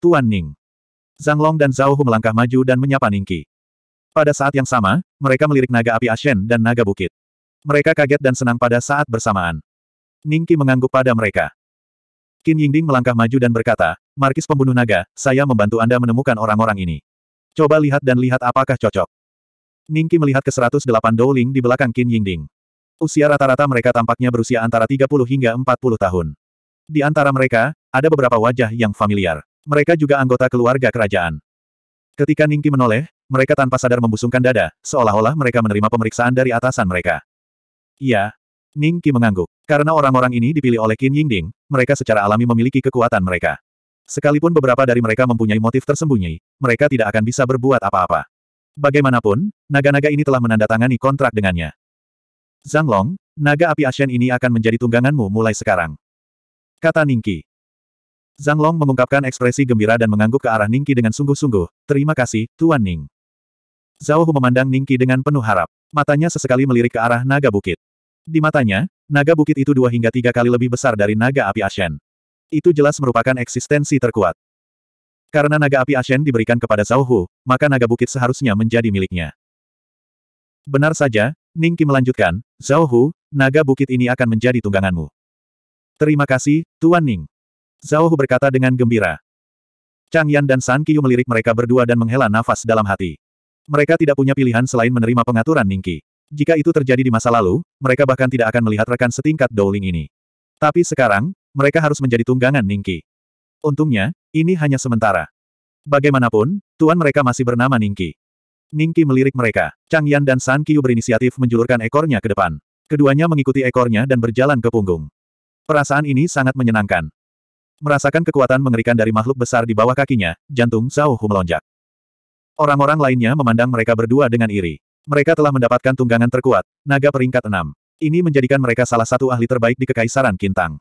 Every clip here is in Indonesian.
Tuan Ning. Zhang Long dan Zhao Hu melangkah maju dan menyapa Ning Qi. Pada saat yang sama, mereka melirik naga api Ashen dan naga bukit. Mereka kaget dan senang pada saat bersamaan. Ning Qi mengangguk pada mereka. Qin Yingding melangkah maju dan berkata, Markis pembunuh naga, saya membantu Anda menemukan orang-orang ini. Coba lihat dan lihat apakah cocok. Ning Qi melihat ke 108 Ling di belakang Qin Yingding. Usia rata-rata mereka tampaknya berusia antara 30 hingga 40 tahun. Di antara mereka, ada beberapa wajah yang familiar mereka juga anggota keluarga kerajaan. Ketika Ningki menoleh, mereka tanpa sadar membusungkan dada, seolah-olah mereka menerima pemeriksaan dari atasan mereka. Iya. Ningki mengangguk. Karena orang-orang ini dipilih oleh Qin Yingding, mereka secara alami memiliki kekuatan mereka. Sekalipun beberapa dari mereka mempunyai motif tersembunyi, mereka tidak akan bisa berbuat apa-apa. Bagaimanapun, naga-naga ini telah menandatangani kontrak dengannya. Zhang Long, naga api Ashen ini akan menjadi tungganganmu mulai sekarang. Kata Ningki. Zhang Long mengungkapkan ekspresi gembira dan mengangguk ke arah Ningki dengan sungguh-sungguh, terima kasih, Tuan Ning. Zhao Hu memandang Ningki dengan penuh harap. Matanya sesekali melirik ke arah naga bukit. Di matanya, naga bukit itu dua hingga tiga kali lebih besar dari naga api Ashen. Itu jelas merupakan eksistensi terkuat. Karena naga api Ashen diberikan kepada Zhao Hu, maka naga bukit seharusnya menjadi miliknya. Benar saja, Ningki melanjutkan, Zhao Hu, naga bukit ini akan menjadi tungganganmu. Terima kasih, Tuan Ning. Zhao Hu berkata dengan gembira. Chang Yan dan San Qiu melirik mereka berdua dan menghela nafas dalam hati. Mereka tidak punya pilihan selain menerima pengaturan Ningqi. Jika itu terjadi di masa lalu, mereka bahkan tidak akan melihat rekan setingkat Douling ini. Tapi sekarang, mereka harus menjadi tunggangan Ningqi. Untungnya, ini hanya sementara. Bagaimanapun, tuan mereka masih bernama Ningqi. Ningqi melirik mereka. Chang Yan dan San Qiu berinisiatif menjulurkan ekornya ke depan. Keduanya mengikuti ekornya dan berjalan ke punggung. Perasaan ini sangat menyenangkan. Merasakan kekuatan mengerikan dari makhluk besar di bawah kakinya, jantung Zhao Hu melonjak. Orang-orang lainnya memandang mereka berdua dengan iri. Mereka telah mendapatkan tunggangan terkuat, naga peringkat enam. Ini menjadikan mereka salah satu ahli terbaik di Kekaisaran Kintang.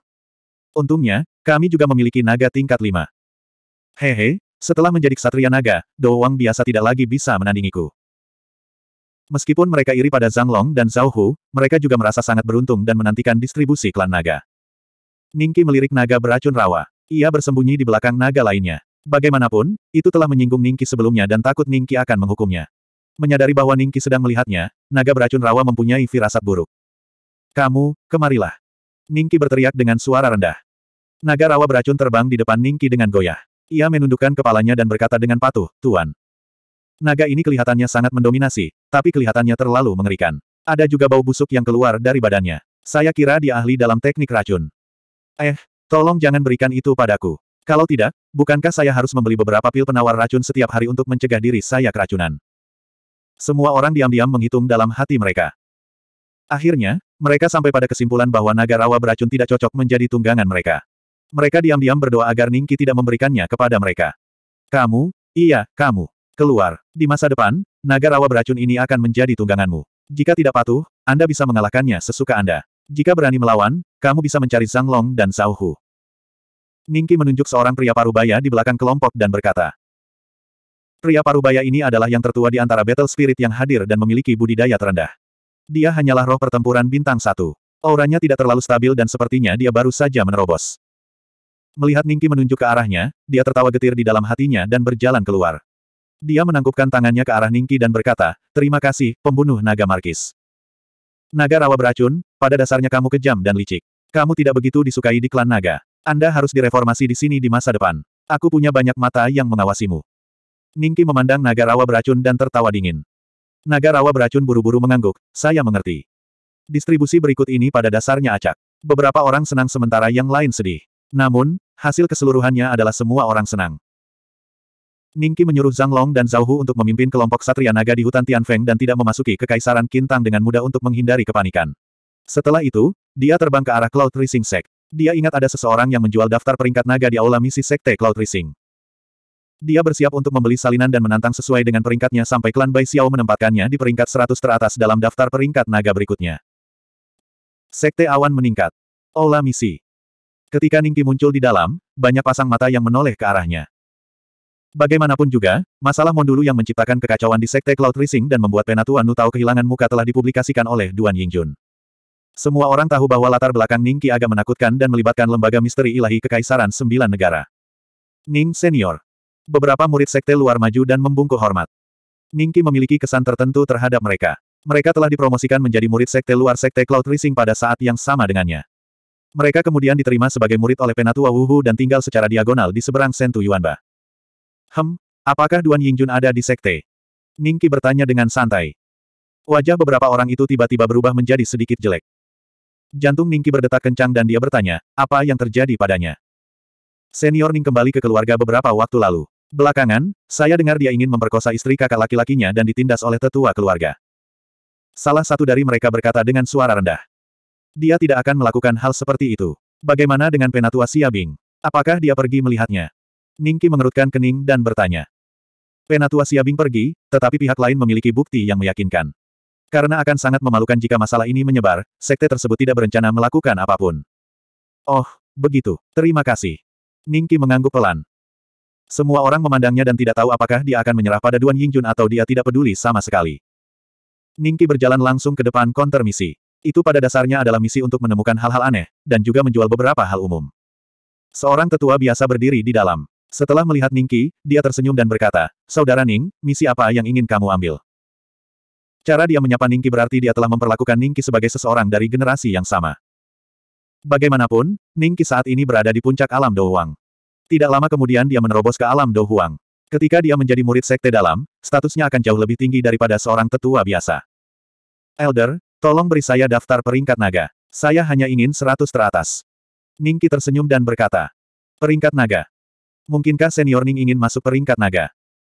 Untungnya, kami juga memiliki naga tingkat lima. Hehe, setelah menjadi ksatria naga, Dou biasa tidak lagi bisa menandingiku. Meskipun mereka iri pada Zhang Long dan Zhao Hu, mereka juga merasa sangat beruntung dan menantikan distribusi klan naga. Ningki melirik naga beracun rawa. Ia bersembunyi di belakang naga lainnya. Bagaimanapun, itu telah menyinggung Ningki sebelumnya dan takut Ningki akan menghukumnya. Menyadari bahwa Ningki sedang melihatnya, naga beracun rawa mempunyai firasat buruk. Kamu, kemarilah. Ningki berteriak dengan suara rendah. Naga rawa beracun terbang di depan Ningki dengan goyah. Ia menundukkan kepalanya dan berkata dengan patuh, Tuan. Naga ini kelihatannya sangat mendominasi, tapi kelihatannya terlalu mengerikan. Ada juga bau busuk yang keluar dari badannya. Saya kira dia ahli dalam teknik racun. Eh, tolong jangan berikan itu padaku. Kalau tidak, bukankah saya harus membeli beberapa pil penawar racun setiap hari untuk mencegah diri saya keracunan? Semua orang diam-diam menghitung dalam hati mereka. Akhirnya, mereka sampai pada kesimpulan bahwa naga rawa beracun tidak cocok menjadi tunggangan mereka. Mereka diam-diam berdoa agar Ningki tidak memberikannya kepada mereka. Kamu, iya, kamu, keluar. Di masa depan, naga rawa beracun ini akan menjadi tungganganmu. Jika tidak patuh, Anda bisa mengalahkannya sesuka Anda. Jika berani melawan, kamu bisa mencari Zhang Long dan Zhao Hu. Ningki menunjuk seorang pria parubaya di belakang kelompok dan berkata, Pria parubaya ini adalah yang tertua di antara Battle Spirit yang hadir dan memiliki budidaya terendah. Dia hanyalah roh pertempuran bintang satu. Auranya tidak terlalu stabil dan sepertinya dia baru saja menerobos. Melihat Ningki menunjuk ke arahnya, dia tertawa getir di dalam hatinya dan berjalan keluar. Dia menangkupkan tangannya ke arah Ningki dan berkata, Terima kasih, pembunuh naga Markis. Naga rawa beracun, pada dasarnya kamu kejam dan licik. Kamu tidak begitu disukai di klan naga. Anda harus direformasi di sini di masa depan. Aku punya banyak mata yang mengawasimu. Ningki memandang naga rawa beracun dan tertawa dingin. Naga rawa beracun buru-buru mengangguk, saya mengerti. Distribusi berikut ini pada dasarnya acak. Beberapa orang senang sementara yang lain sedih. Namun, hasil keseluruhannya adalah semua orang senang. Ningki menyuruh Zhang Long dan Zhao Hu untuk memimpin kelompok Satria Naga di hutan Tianfeng dan tidak memasuki kekaisaran Kintang dengan mudah untuk menghindari kepanikan. Setelah itu, dia terbang ke arah Cloud Rising Sect. Dia ingat ada seseorang yang menjual daftar peringkat naga di aula misi Sekte Cloud Rising. Dia bersiap untuk membeli salinan dan menantang sesuai dengan peringkatnya sampai klan Bai Xiao menempatkannya di peringkat 100 teratas dalam daftar peringkat naga berikutnya. Sekte awan meningkat. Aula misi. Ketika Ningki muncul di dalam, banyak pasang mata yang menoleh ke arahnya. Bagaimanapun juga, masalah Mondulu yang menciptakan kekacauan di Sekte Cloud Rising dan membuat penatuan nutao kehilangan muka telah dipublikasikan oleh Duan Yingjun. Semua orang tahu bahwa latar belakang Ning Qi agak menakutkan dan melibatkan lembaga misteri ilahi Kekaisaran Sembilan Negara. Ning Senior. Beberapa murid sekte luar maju dan membungkuk hormat. Ning Qi memiliki kesan tertentu terhadap mereka. Mereka telah dipromosikan menjadi murid sekte luar sekte Cloud Rising pada saat yang sama dengannya. Mereka kemudian diterima sebagai murid oleh Penatua Wuhu dan tinggal secara diagonal di seberang Sentu Yuanba. Hem, apakah Duan Yingjun ada di sekte? Ning bertanya dengan santai. Wajah beberapa orang itu tiba-tiba berubah menjadi sedikit jelek. Jantung Ningki berdetak kencang dan dia bertanya, apa yang terjadi padanya? Senior Ning kembali ke keluarga beberapa waktu lalu. Belakangan, saya dengar dia ingin memperkosa istri kakak laki-lakinya dan ditindas oleh tetua keluarga. Salah satu dari mereka berkata dengan suara rendah. Dia tidak akan melakukan hal seperti itu. Bagaimana dengan Penatua Siabing? Apakah dia pergi melihatnya? Ningki mengerutkan kening dan bertanya. Penatua Siabing pergi, tetapi pihak lain memiliki bukti yang meyakinkan. Karena akan sangat memalukan jika masalah ini menyebar, sekte tersebut tidak berencana melakukan apapun. Oh, begitu. Terima kasih. Ningki mengangguk pelan. Semua orang memandangnya dan tidak tahu apakah dia akan menyerah pada Duan Yingjun atau dia tidak peduli sama sekali. Ningki berjalan langsung ke depan konter misi. Itu pada dasarnya adalah misi untuk menemukan hal-hal aneh, dan juga menjual beberapa hal umum. Seorang tetua biasa berdiri di dalam. Setelah melihat Ningki, dia tersenyum dan berkata, Saudara Ning, misi apa yang ingin kamu ambil? Cara dia menyapa Ningki berarti dia telah memperlakukan Ningki sebagai seseorang dari generasi yang sama. Bagaimanapun, Ningki saat ini berada di puncak alam Douhuang. Tidak lama kemudian dia menerobos ke alam Douhuang. Ketika dia menjadi murid sekte dalam, statusnya akan jauh lebih tinggi daripada seorang tetua biasa. Elder, tolong beri saya daftar peringkat naga. Saya hanya ingin seratus teratas. Ningki tersenyum dan berkata. Peringkat naga. Mungkinkah senior Ning ingin masuk peringkat naga?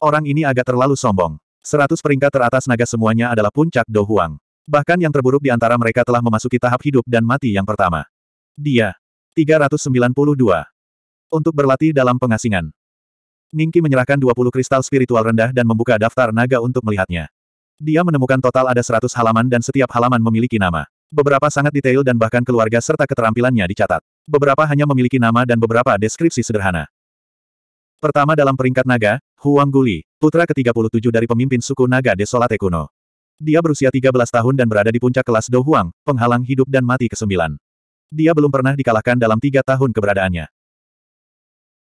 Orang ini agak terlalu sombong. Seratus peringkat teratas naga semuanya adalah puncak Dohuang. Bahkan yang terburuk di antara mereka telah memasuki tahap hidup dan mati yang pertama. Dia. 392. Untuk berlatih dalam pengasingan. Ningki menyerahkan 20 kristal spiritual rendah dan membuka daftar naga untuk melihatnya. Dia menemukan total ada 100 halaman dan setiap halaman memiliki nama. Beberapa sangat detail dan bahkan keluarga serta keterampilannya dicatat. Beberapa hanya memiliki nama dan beberapa deskripsi sederhana. Pertama dalam peringkat naga, Huang Guli, putra ke-37 dari pemimpin suku naga Desolate kuno. Dia berusia 13 tahun dan berada di puncak kelas Do Huang, penghalang hidup dan mati ke-9. Dia belum pernah dikalahkan dalam tiga tahun keberadaannya.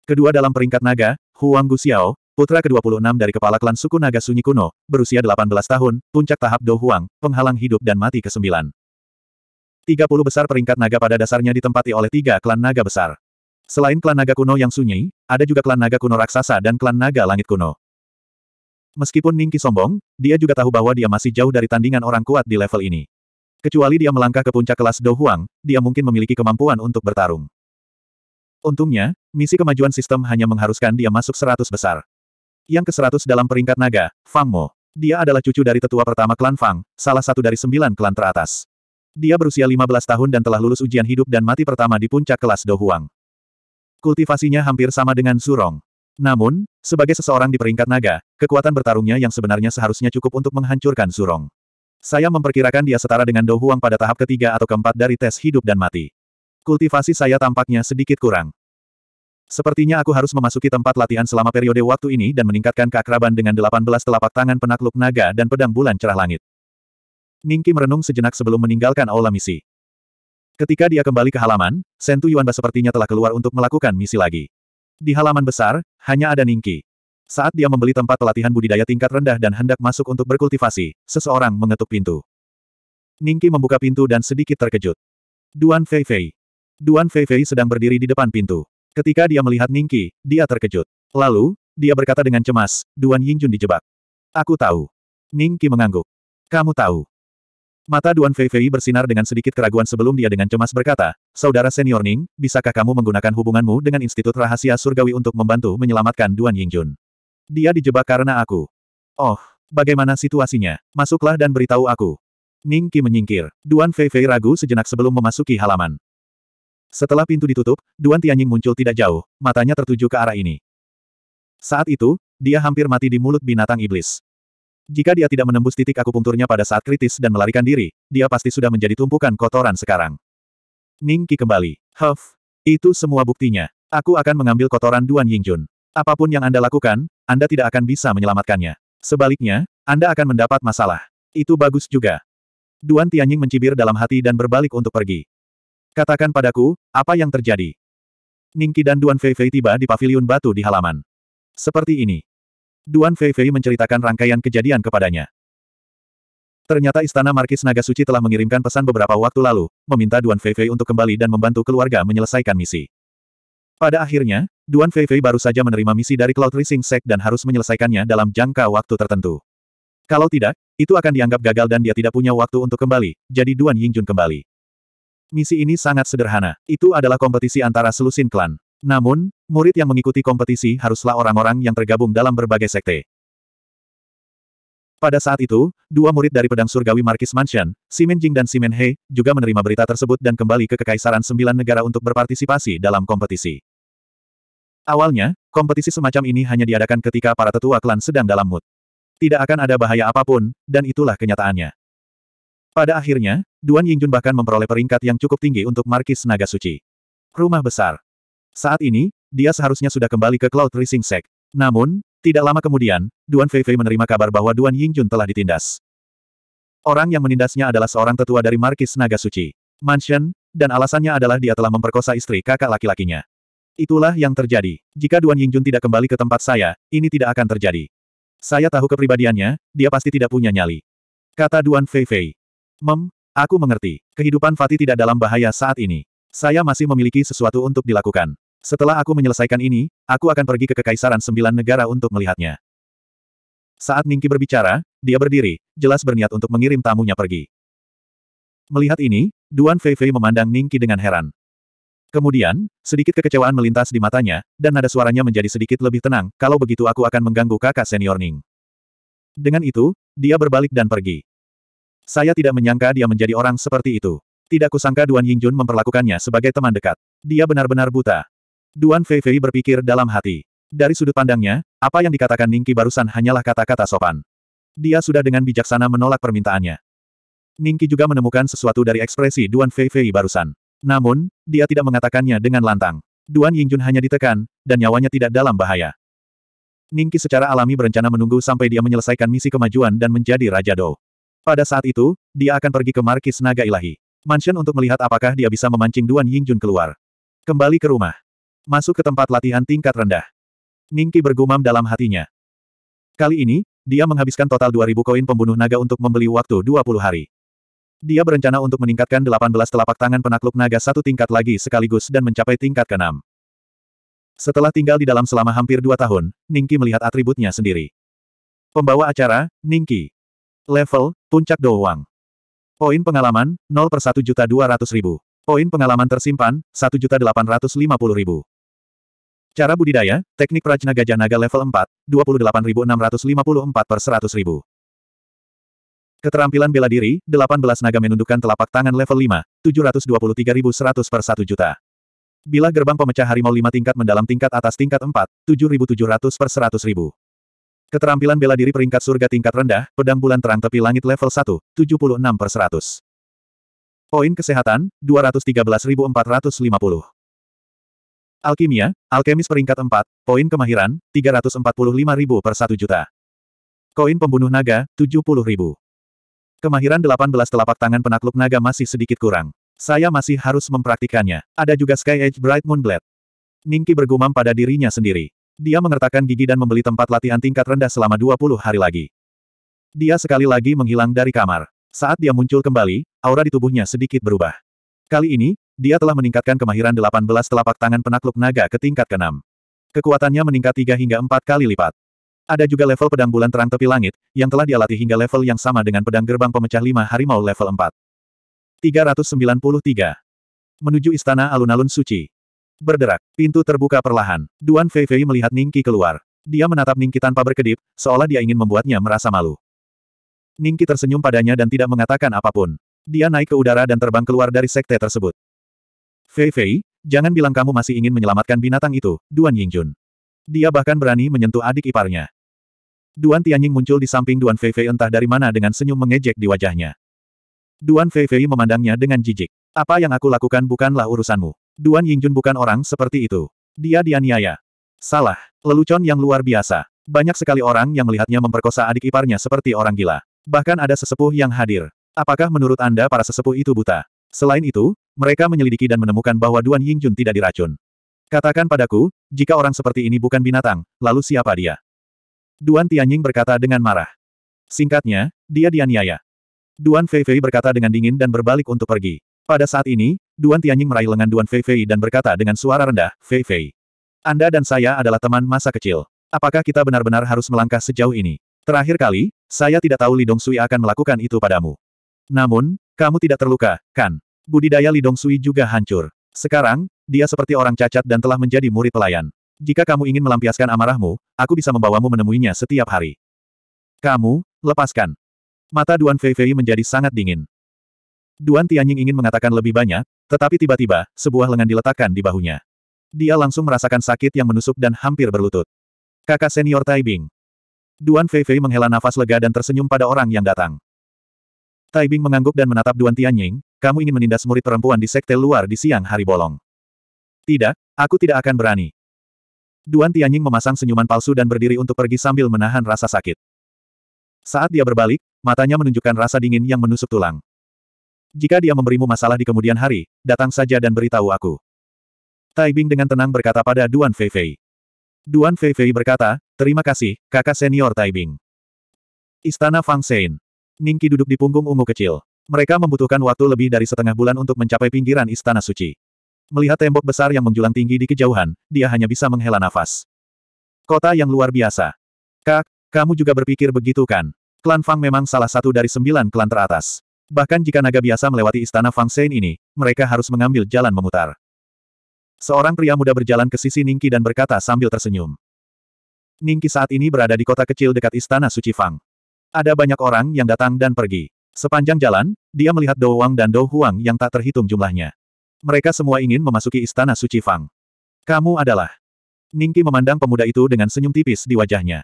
Kedua dalam peringkat naga, Huang Guxiao, putra ke-26 dari kepala klan suku naga Sunyi kuno, berusia 18 tahun, puncak tahap Do Huang, penghalang hidup dan mati ke-9. 30 besar peringkat naga pada dasarnya ditempati oleh tiga klan naga besar. Selain klan naga kuno yang sunyi, ada juga klan naga kuno raksasa dan klan naga langit kuno. Meskipun Ningki sombong, dia juga tahu bahwa dia masih jauh dari tandingan orang kuat di level ini. Kecuali dia melangkah ke puncak kelas Dou dia mungkin memiliki kemampuan untuk bertarung. Untungnya, misi kemajuan sistem hanya mengharuskan dia masuk seratus besar. Yang ke seratus dalam peringkat naga, Fang Mo. Dia adalah cucu dari tetua pertama klan Fang, salah satu dari sembilan klan teratas. Dia berusia 15 tahun dan telah lulus ujian hidup dan mati pertama di puncak kelas Dou Kultivasinya hampir sama dengan Surong. Namun, sebagai seseorang di peringkat naga, kekuatan bertarungnya yang sebenarnya seharusnya cukup untuk menghancurkan Surong. Saya memperkirakan dia setara dengan Dohuang pada tahap ketiga atau keempat dari tes hidup dan mati. Kultivasi saya tampaknya sedikit kurang. Sepertinya aku harus memasuki tempat latihan selama periode waktu ini dan meningkatkan keakraban dengan 18 telapak tangan penakluk naga dan pedang bulan cerah langit. Ningki merenung sejenak sebelum meninggalkan aula misi. Ketika dia kembali ke halaman, Sentu Yuanba sepertinya telah keluar untuk melakukan misi lagi. Di halaman besar, hanya ada Ningki. Saat dia membeli tempat pelatihan budidaya tingkat rendah dan hendak masuk untuk berkultivasi, seseorang mengetuk pintu. Ningki membuka pintu dan sedikit terkejut. Duan Fei Fei. Duan Fei Fei sedang berdiri di depan pintu. Ketika dia melihat Ningki, dia terkejut. Lalu, dia berkata dengan cemas, Duan Yingjun dijebak. Aku tahu. Ningki mengangguk. Kamu tahu. Mata Duan Fei Fei bersinar dengan sedikit keraguan sebelum dia dengan cemas berkata, Saudara senior Ning, bisakah kamu menggunakan hubunganmu dengan Institut Rahasia Surgawi untuk membantu menyelamatkan Duan Yingjun? Dia dijebak karena aku. Oh, bagaimana situasinya? Masuklah dan beritahu aku. Ning Qi menyingkir. Duan Fei Fei ragu sejenak sebelum memasuki halaman. Setelah pintu ditutup, Duan Tianying muncul tidak jauh, matanya tertuju ke arah ini. Saat itu, dia hampir mati di mulut binatang iblis. Jika dia tidak menembus titik akupunkturnya pada saat kritis dan melarikan diri, dia pasti sudah menjadi tumpukan kotoran sekarang. Ningki kembali. Huff. Itu semua buktinya. Aku akan mengambil kotoran Duan Yingjun. Apapun yang Anda lakukan, Anda tidak akan bisa menyelamatkannya. Sebaliknya, Anda akan mendapat masalah. Itu bagus juga. Duan Tianying mencibir dalam hati dan berbalik untuk pergi. Katakan padaku, apa yang terjadi? Ningki dan Duan Feifei tiba di paviliun batu di halaman. Seperti ini. Duan Fei Fei menceritakan rangkaian kejadian kepadanya. Ternyata Istana Markis Naga Suci telah mengirimkan pesan beberapa waktu lalu, meminta Duan Fei Fei untuk kembali dan membantu keluarga menyelesaikan misi. Pada akhirnya, Duan Fei Fei baru saja menerima misi dari Cloud Rising Sect dan harus menyelesaikannya dalam jangka waktu tertentu. Kalau tidak, itu akan dianggap gagal dan dia tidak punya waktu untuk kembali, jadi Duan Yingjun kembali. Misi ini sangat sederhana. Itu adalah kompetisi antara selusin klan. Namun, Murid yang mengikuti kompetisi haruslah orang-orang yang tergabung dalam berbagai sekte. Pada saat itu, dua murid dari pedang surgawi Markis Mansion, Simen Jing dan Simen He, juga menerima berita tersebut dan kembali ke Kekaisaran Sembilan Negara untuk berpartisipasi dalam kompetisi. Awalnya, kompetisi semacam ini hanya diadakan ketika para tetua klan sedang dalam mood. Tidak akan ada bahaya apapun, dan itulah kenyataannya. Pada akhirnya, Duan Yingjun bahkan memperoleh peringkat yang cukup tinggi untuk Markis Naga Suci. Rumah besar. Saat ini, dia seharusnya sudah kembali ke Cloud Rising Sect. Namun, tidak lama kemudian, Duan Fei Fei menerima kabar bahwa Duan Ying Jun telah ditindas. Orang yang menindasnya adalah seorang tetua dari Markis Naga Suci. Mansion, dan alasannya adalah dia telah memperkosa istri kakak laki-lakinya. Itulah yang terjadi. Jika Duan Ying Jun tidak kembali ke tempat saya, ini tidak akan terjadi. Saya tahu kepribadiannya, dia pasti tidak punya nyali. Kata Duan Fei Fei. Mem, aku mengerti. Kehidupan Fatih tidak dalam bahaya saat ini. Saya masih memiliki sesuatu untuk dilakukan. Setelah aku menyelesaikan ini, aku akan pergi ke Kekaisaran Sembilan Negara untuk melihatnya. Saat Ningki berbicara, dia berdiri, jelas berniat untuk mengirim tamunya pergi. Melihat ini, Duan Fei Fei memandang Ningki dengan heran. Kemudian, sedikit kekecewaan melintas di matanya, dan nada suaranya menjadi sedikit lebih tenang, kalau begitu aku akan mengganggu kakak senior Ning. Dengan itu, dia berbalik dan pergi. Saya tidak menyangka dia menjadi orang seperti itu. Tidak kusangka Duan Yingjun memperlakukannya sebagai teman dekat. Dia benar-benar buta. Duan Fei Fei berpikir dalam hati. Dari sudut pandangnya, apa yang dikatakan Ningki barusan hanyalah kata-kata sopan. Dia sudah dengan bijaksana menolak permintaannya. Ningki juga menemukan sesuatu dari ekspresi Duan Fei Fei barusan. Namun, dia tidak mengatakannya dengan lantang. Duan Yingjun hanya ditekan, dan nyawanya tidak dalam bahaya. Ningki secara alami berencana menunggu sampai dia menyelesaikan misi kemajuan dan menjadi Raja Dou. Pada saat itu, dia akan pergi ke Markis Naga Ilahi. Mansion untuk melihat apakah dia bisa memancing Duan Yingjun keluar. Kembali ke rumah. Masuk ke tempat latihan tingkat rendah. Ningki bergumam dalam hatinya. Kali ini, dia menghabiskan total 2000 koin pembunuh naga untuk membeli waktu 20 hari. Dia berencana untuk meningkatkan 18 telapak tangan penakluk naga satu tingkat lagi sekaligus dan mencapai tingkat ke-6. Setelah tinggal di dalam selama hampir dua tahun, Ningki melihat atributnya sendiri. Pembawa acara, Ningki. Level, Puncak Doang. Poin pengalaman, 0 per 1.200.000. Poin pengalaman tersimpan, 1.850.000. Cara budidaya, teknik Prajna Gajah Naga level 4, 28.654 per 100.000. Keterampilan bela diri, 18 naga menundukkan telapak tangan level 5, 723.100 per 1 juta. Bila gerbang pemecah harimau 5 tingkat mendalam tingkat atas tingkat 4, 7.700 per 100.000. Keterampilan bela diri peringkat surga tingkat rendah, pedang bulan terang tepi langit level 1, 76 per 100. Poin kesehatan, 213.450. Alkimia, alkemis peringkat 4, poin kemahiran, ribu per 1 juta. Koin pembunuh naga, ribu. Kemahiran 18 telapak tangan penakluk naga masih sedikit kurang. Saya masih harus mempraktikannya. Ada juga Sky Edge Bright Moon Blade. Ningki bergumam pada dirinya sendiri. Dia mengertakkan gigi dan membeli tempat latihan tingkat rendah selama 20 hari lagi. Dia sekali lagi menghilang dari kamar. Saat dia muncul kembali, aura di tubuhnya sedikit berubah. Kali ini, dia telah meningkatkan kemahiran 18 telapak tangan penakluk naga ke tingkat ke-6. Kekuatannya meningkat 3 hingga 4 kali lipat. Ada juga level pedang bulan terang tepi langit, yang telah dia latih hingga level yang sama dengan pedang gerbang pemecah lima harimau level 4. 393. Menuju istana alun-alun suci. Berderak, pintu terbuka perlahan. Duan Feifei melihat Ningki keluar. Dia menatap Ningki tanpa berkedip, seolah dia ingin membuatnya merasa malu. Ningki tersenyum padanya dan tidak mengatakan apapun. Dia naik ke udara dan terbang keluar dari sekte tersebut. Fei Fei, jangan bilang kamu masih ingin menyelamatkan binatang itu, Duan Yingjun. Dia bahkan berani menyentuh adik iparnya. Duan Tianying muncul di samping Duan Fei Fei entah dari mana dengan senyum mengejek di wajahnya. Duan Fei Fei memandangnya dengan jijik. Apa yang aku lakukan bukanlah urusanmu. Duan Yingjun bukan orang seperti itu. Dia dianiaya. Salah. Lelucon yang luar biasa. Banyak sekali orang yang melihatnya memperkosa adik iparnya seperti orang gila. Bahkan ada sesepuh yang hadir. Apakah menurut Anda para sesepuh itu buta? Selain itu, mereka menyelidiki dan menemukan bahwa Duan Yingjun tidak diracun. Katakan padaku, jika orang seperti ini bukan binatang, lalu siapa dia? Duan Tianying berkata dengan marah. Singkatnya, dia dianiaya. Duan Fei Fei berkata dengan dingin dan berbalik untuk pergi. Pada saat ini, Duan Tianying meraih lengan Duan Fei Fei dan berkata dengan suara rendah, Fei Fei, Anda dan saya adalah teman masa kecil. Apakah kita benar-benar harus melangkah sejauh ini? Terakhir kali, saya tidak tahu Dong Sui akan melakukan itu padamu. Namun, kamu tidak terluka, kan? Budidaya Lidong Sui juga hancur. Sekarang, dia seperti orang cacat dan telah menjadi murid pelayan. Jika kamu ingin melampiaskan amarahmu, aku bisa membawamu menemuinya setiap hari. Kamu, lepaskan. Mata Duan Fei Fei menjadi sangat dingin. Duan Tianying ingin mengatakan lebih banyak, tetapi tiba-tiba, sebuah lengan diletakkan di bahunya. Dia langsung merasakan sakit yang menusuk dan hampir berlutut. Kakak senior Taibing. Duan Fei Fei menghela nafas lega dan tersenyum pada orang yang datang. Taibing mengangguk dan menatap Duan Tianying, kamu ingin menindas murid perempuan di sekte luar di siang hari bolong. Tidak, aku tidak akan berani. Duan Tianying memasang senyuman palsu dan berdiri untuk pergi sambil menahan rasa sakit. Saat dia berbalik, matanya menunjukkan rasa dingin yang menusuk tulang. Jika dia memberimu masalah di kemudian hari, datang saja dan beritahu aku. Tai Bing dengan tenang berkata pada Duan Fei. Duan Fei Fei berkata, terima kasih, kakak senior Tai Bing. Istana Fang Sein. Ningki duduk di punggung ungu kecil. Mereka membutuhkan waktu lebih dari setengah bulan untuk mencapai pinggiran Istana Suci. Melihat tembok besar yang menjulang tinggi di kejauhan, dia hanya bisa menghela nafas. Kota yang luar biasa. Kak, kamu juga berpikir begitu kan? Klan Fang memang salah satu dari sembilan klan teratas. Bahkan jika naga biasa melewati istana Fang Sein ini, mereka harus mengambil jalan memutar. Seorang pria muda berjalan ke sisi Ningki dan berkata sambil tersenyum. Ningki saat ini berada di kota kecil dekat istana Suci Fang. Ada banyak orang yang datang dan pergi. Sepanjang jalan, dia melihat Dou Wang dan Dou Huang yang tak terhitung jumlahnya. Mereka semua ingin memasuki istana suci Fang. Kamu adalah. Ningki memandang pemuda itu dengan senyum tipis di wajahnya.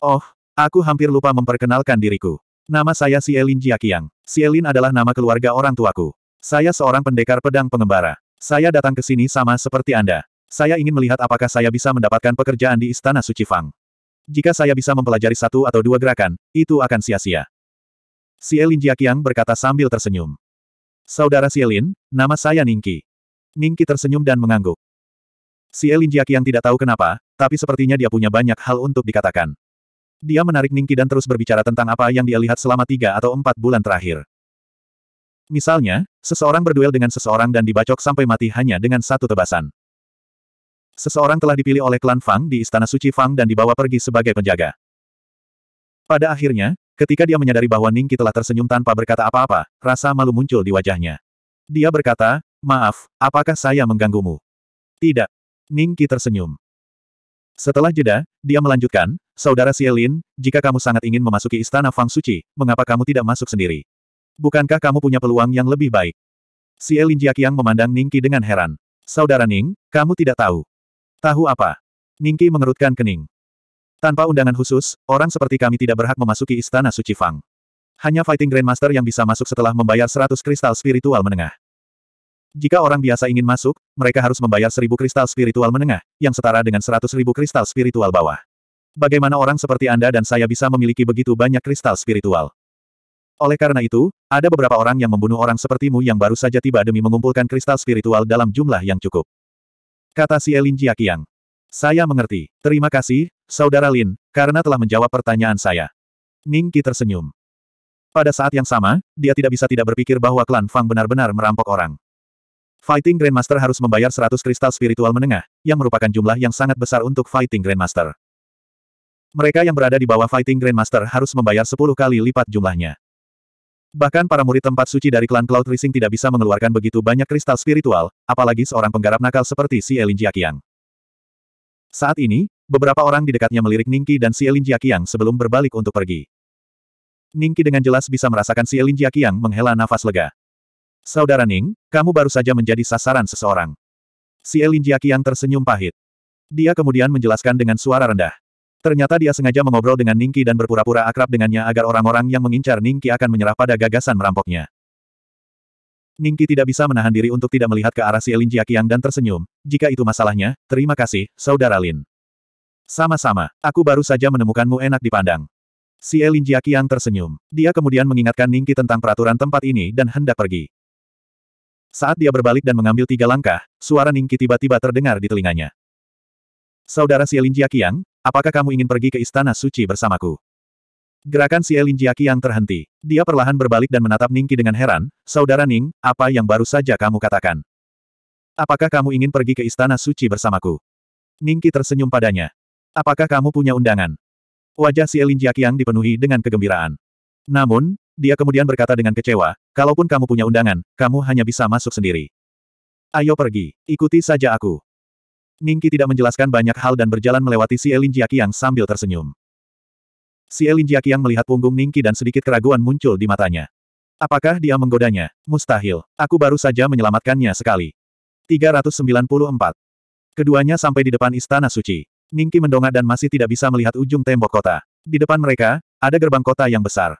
Oh, aku hampir lupa memperkenalkan diriku. Nama saya Sielin Jiakiang. Sielin adalah nama keluarga orang tuaku. Saya seorang pendekar pedang pengembara. Saya datang ke sini sama seperti Anda. Saya ingin melihat apakah saya bisa mendapatkan pekerjaan di Istana Suci Fang. Jika saya bisa mempelajari satu atau dua gerakan, itu akan sia-sia. Sielin Jiaqiang berkata sambil tersenyum. Saudara Sielin, nama saya Ningki. Ningki tersenyum dan mengangguk. Sielin Jiaqiang tidak tahu kenapa, tapi sepertinya dia punya banyak hal untuk dikatakan. Dia menarik Ningki dan terus berbicara tentang apa yang dia lihat selama tiga atau empat bulan terakhir. Misalnya, seseorang berduel dengan seseorang dan dibacok sampai mati hanya dengan satu tebasan. Seseorang telah dipilih oleh klan Fang di Istana Suci Fang dan dibawa pergi sebagai penjaga. Pada akhirnya, Ketika dia menyadari bahwa Ningki telah tersenyum tanpa berkata apa-apa, rasa malu muncul di wajahnya. Dia berkata, maaf, apakah saya mengganggumu? Tidak. Ningki tersenyum. Setelah jeda, dia melanjutkan, Saudara Sielin, jika kamu sangat ingin memasuki istana Fang Suci, mengapa kamu tidak masuk sendiri? Bukankah kamu punya peluang yang lebih baik? Sielin Jiaqiang memandang Ningki dengan heran. Saudara Ning, kamu tidak tahu. Tahu apa? Ningki mengerutkan kening. Tanpa undangan khusus, orang seperti kami tidak berhak memasuki Istana Suci Fang. Hanya Fighting Grandmaster yang bisa masuk setelah membayar 100 kristal spiritual menengah. Jika orang biasa ingin masuk, mereka harus membayar 1000 kristal spiritual menengah, yang setara dengan 100.000 kristal spiritual bawah. Bagaimana orang seperti Anda dan saya bisa memiliki begitu banyak kristal spiritual? Oleh karena itu, ada beberapa orang yang membunuh orang sepertimu yang baru saja tiba demi mengumpulkan kristal spiritual dalam jumlah yang cukup. Kata si Elin Jiaqiang. Saya mengerti. Terima kasih, Saudara Lin, karena telah menjawab pertanyaan saya. Ning Qi tersenyum. Pada saat yang sama, dia tidak bisa tidak berpikir bahwa klan Fang benar-benar merampok orang. Fighting Grandmaster harus membayar 100 kristal spiritual menengah, yang merupakan jumlah yang sangat besar untuk Fighting Grandmaster. Mereka yang berada di bawah Fighting Grandmaster harus membayar 10 kali lipat jumlahnya. Bahkan para murid tempat suci dari klan Cloud Rising tidak bisa mengeluarkan begitu banyak kristal spiritual, apalagi seorang penggarap nakal seperti si Elin Jiaqiang. Saat ini, Beberapa orang di dekatnya melirik Ningki dan si Elin Jiaqiang sebelum berbalik untuk pergi. Ningki dengan jelas bisa merasakan si Elin Jiaqiang menghela nafas lega. Saudara Ning, kamu baru saja menjadi sasaran seseorang. Si Elin Jiaqiang tersenyum pahit. Dia kemudian menjelaskan dengan suara rendah. Ternyata dia sengaja mengobrol dengan Ningki dan berpura-pura akrab dengannya agar orang-orang yang mengincar Ningki akan menyerah pada gagasan merampoknya. Ningki tidak bisa menahan diri untuk tidak melihat ke arah si Elin Jiaqiang dan tersenyum. Jika itu masalahnya, terima kasih, Saudara Lin. Sama-sama, aku baru saja menemukanmu enak dipandang. Si Elin Jiakiang tersenyum. Dia kemudian mengingatkan Ningki tentang peraturan tempat ini dan hendak pergi. Saat dia berbalik dan mengambil tiga langkah, suara Ningki tiba-tiba terdengar di telinganya. Saudara si Elin Jiakiang, apakah kamu ingin pergi ke istana suci bersamaku? Gerakan si Elin Jiakiang terhenti. Dia perlahan berbalik dan menatap Ningki dengan heran, Saudara Ning, apa yang baru saja kamu katakan? Apakah kamu ingin pergi ke istana suci bersamaku? Ningki tersenyum padanya. Apakah kamu punya undangan? Wajah si Elin Jiakiang dipenuhi dengan kegembiraan. Namun, dia kemudian berkata dengan kecewa, kalaupun kamu punya undangan, kamu hanya bisa masuk sendiri. Ayo pergi, ikuti saja aku. Ningki tidak menjelaskan banyak hal dan berjalan melewati si Elin Jiakiang sambil tersenyum. Si Elin Jiakiang melihat punggung Ningki dan sedikit keraguan muncul di matanya. Apakah dia menggodanya? Mustahil. Aku baru saja menyelamatkannya sekali. 394. Keduanya sampai di depan istana suci. Ningki mendongak dan masih tidak bisa melihat ujung tembok kota. Di depan mereka, ada gerbang kota yang besar.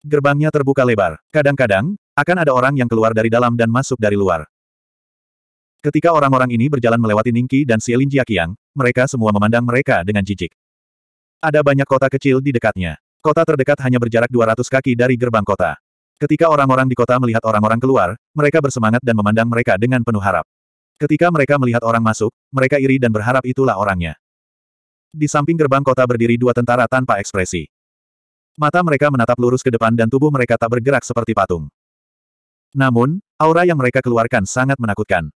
Gerbangnya terbuka lebar. Kadang-kadang, akan ada orang yang keluar dari dalam dan masuk dari luar. Ketika orang-orang ini berjalan melewati Ningki dan Xielin Jiaqiang, mereka semua memandang mereka dengan jijik. Ada banyak kota kecil di dekatnya. Kota terdekat hanya berjarak 200 kaki dari gerbang kota. Ketika orang-orang di kota melihat orang-orang keluar, mereka bersemangat dan memandang mereka dengan penuh harap. Ketika mereka melihat orang masuk, mereka iri dan berharap itulah orangnya. Di samping gerbang kota berdiri dua tentara tanpa ekspresi. Mata mereka menatap lurus ke depan dan tubuh mereka tak bergerak seperti patung. Namun, aura yang mereka keluarkan sangat menakutkan.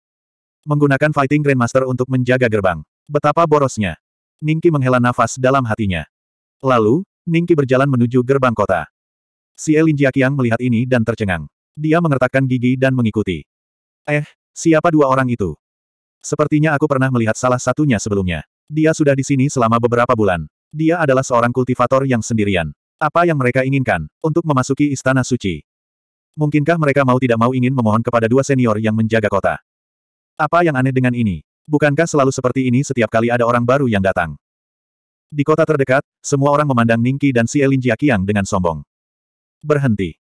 Menggunakan Fighting Grandmaster untuk menjaga gerbang. Betapa borosnya. Ningki menghela nafas dalam hatinya. Lalu, Ningki berjalan menuju gerbang kota. Si Elin Jiaqiang melihat ini dan tercengang. Dia mengertakkan gigi dan mengikuti. Eh, siapa dua orang itu? Sepertinya aku pernah melihat salah satunya sebelumnya. Dia sudah di sini selama beberapa bulan. Dia adalah seorang kultivator yang sendirian. Apa yang mereka inginkan? Untuk memasuki istana suci. Mungkinkah mereka mau tidak mau ingin memohon kepada dua senior yang menjaga kota? Apa yang aneh dengan ini? Bukankah selalu seperti ini setiap kali ada orang baru yang datang? Di kota terdekat, semua orang memandang Ningki dan si Elin Jiaqiang dengan sombong. Berhenti.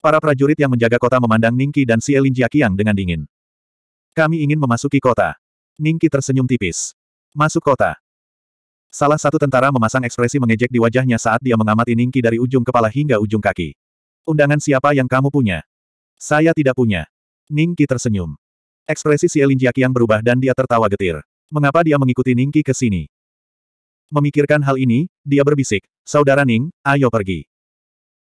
Para prajurit yang menjaga kota memandang Ningki dan si Elin Jiaqiang dengan dingin. Kami ingin memasuki kota. Ningki tersenyum tipis. Masuk kota. Salah satu tentara memasang ekspresi mengejek di wajahnya saat dia mengamati Ningki dari ujung kepala hingga ujung kaki. Undangan siapa yang kamu punya? Saya tidak punya. Ningki tersenyum. Ekspresi si Elin yang berubah dan dia tertawa getir. Mengapa dia mengikuti Ningki ke sini? Memikirkan hal ini, dia berbisik, Saudara Ning, ayo pergi.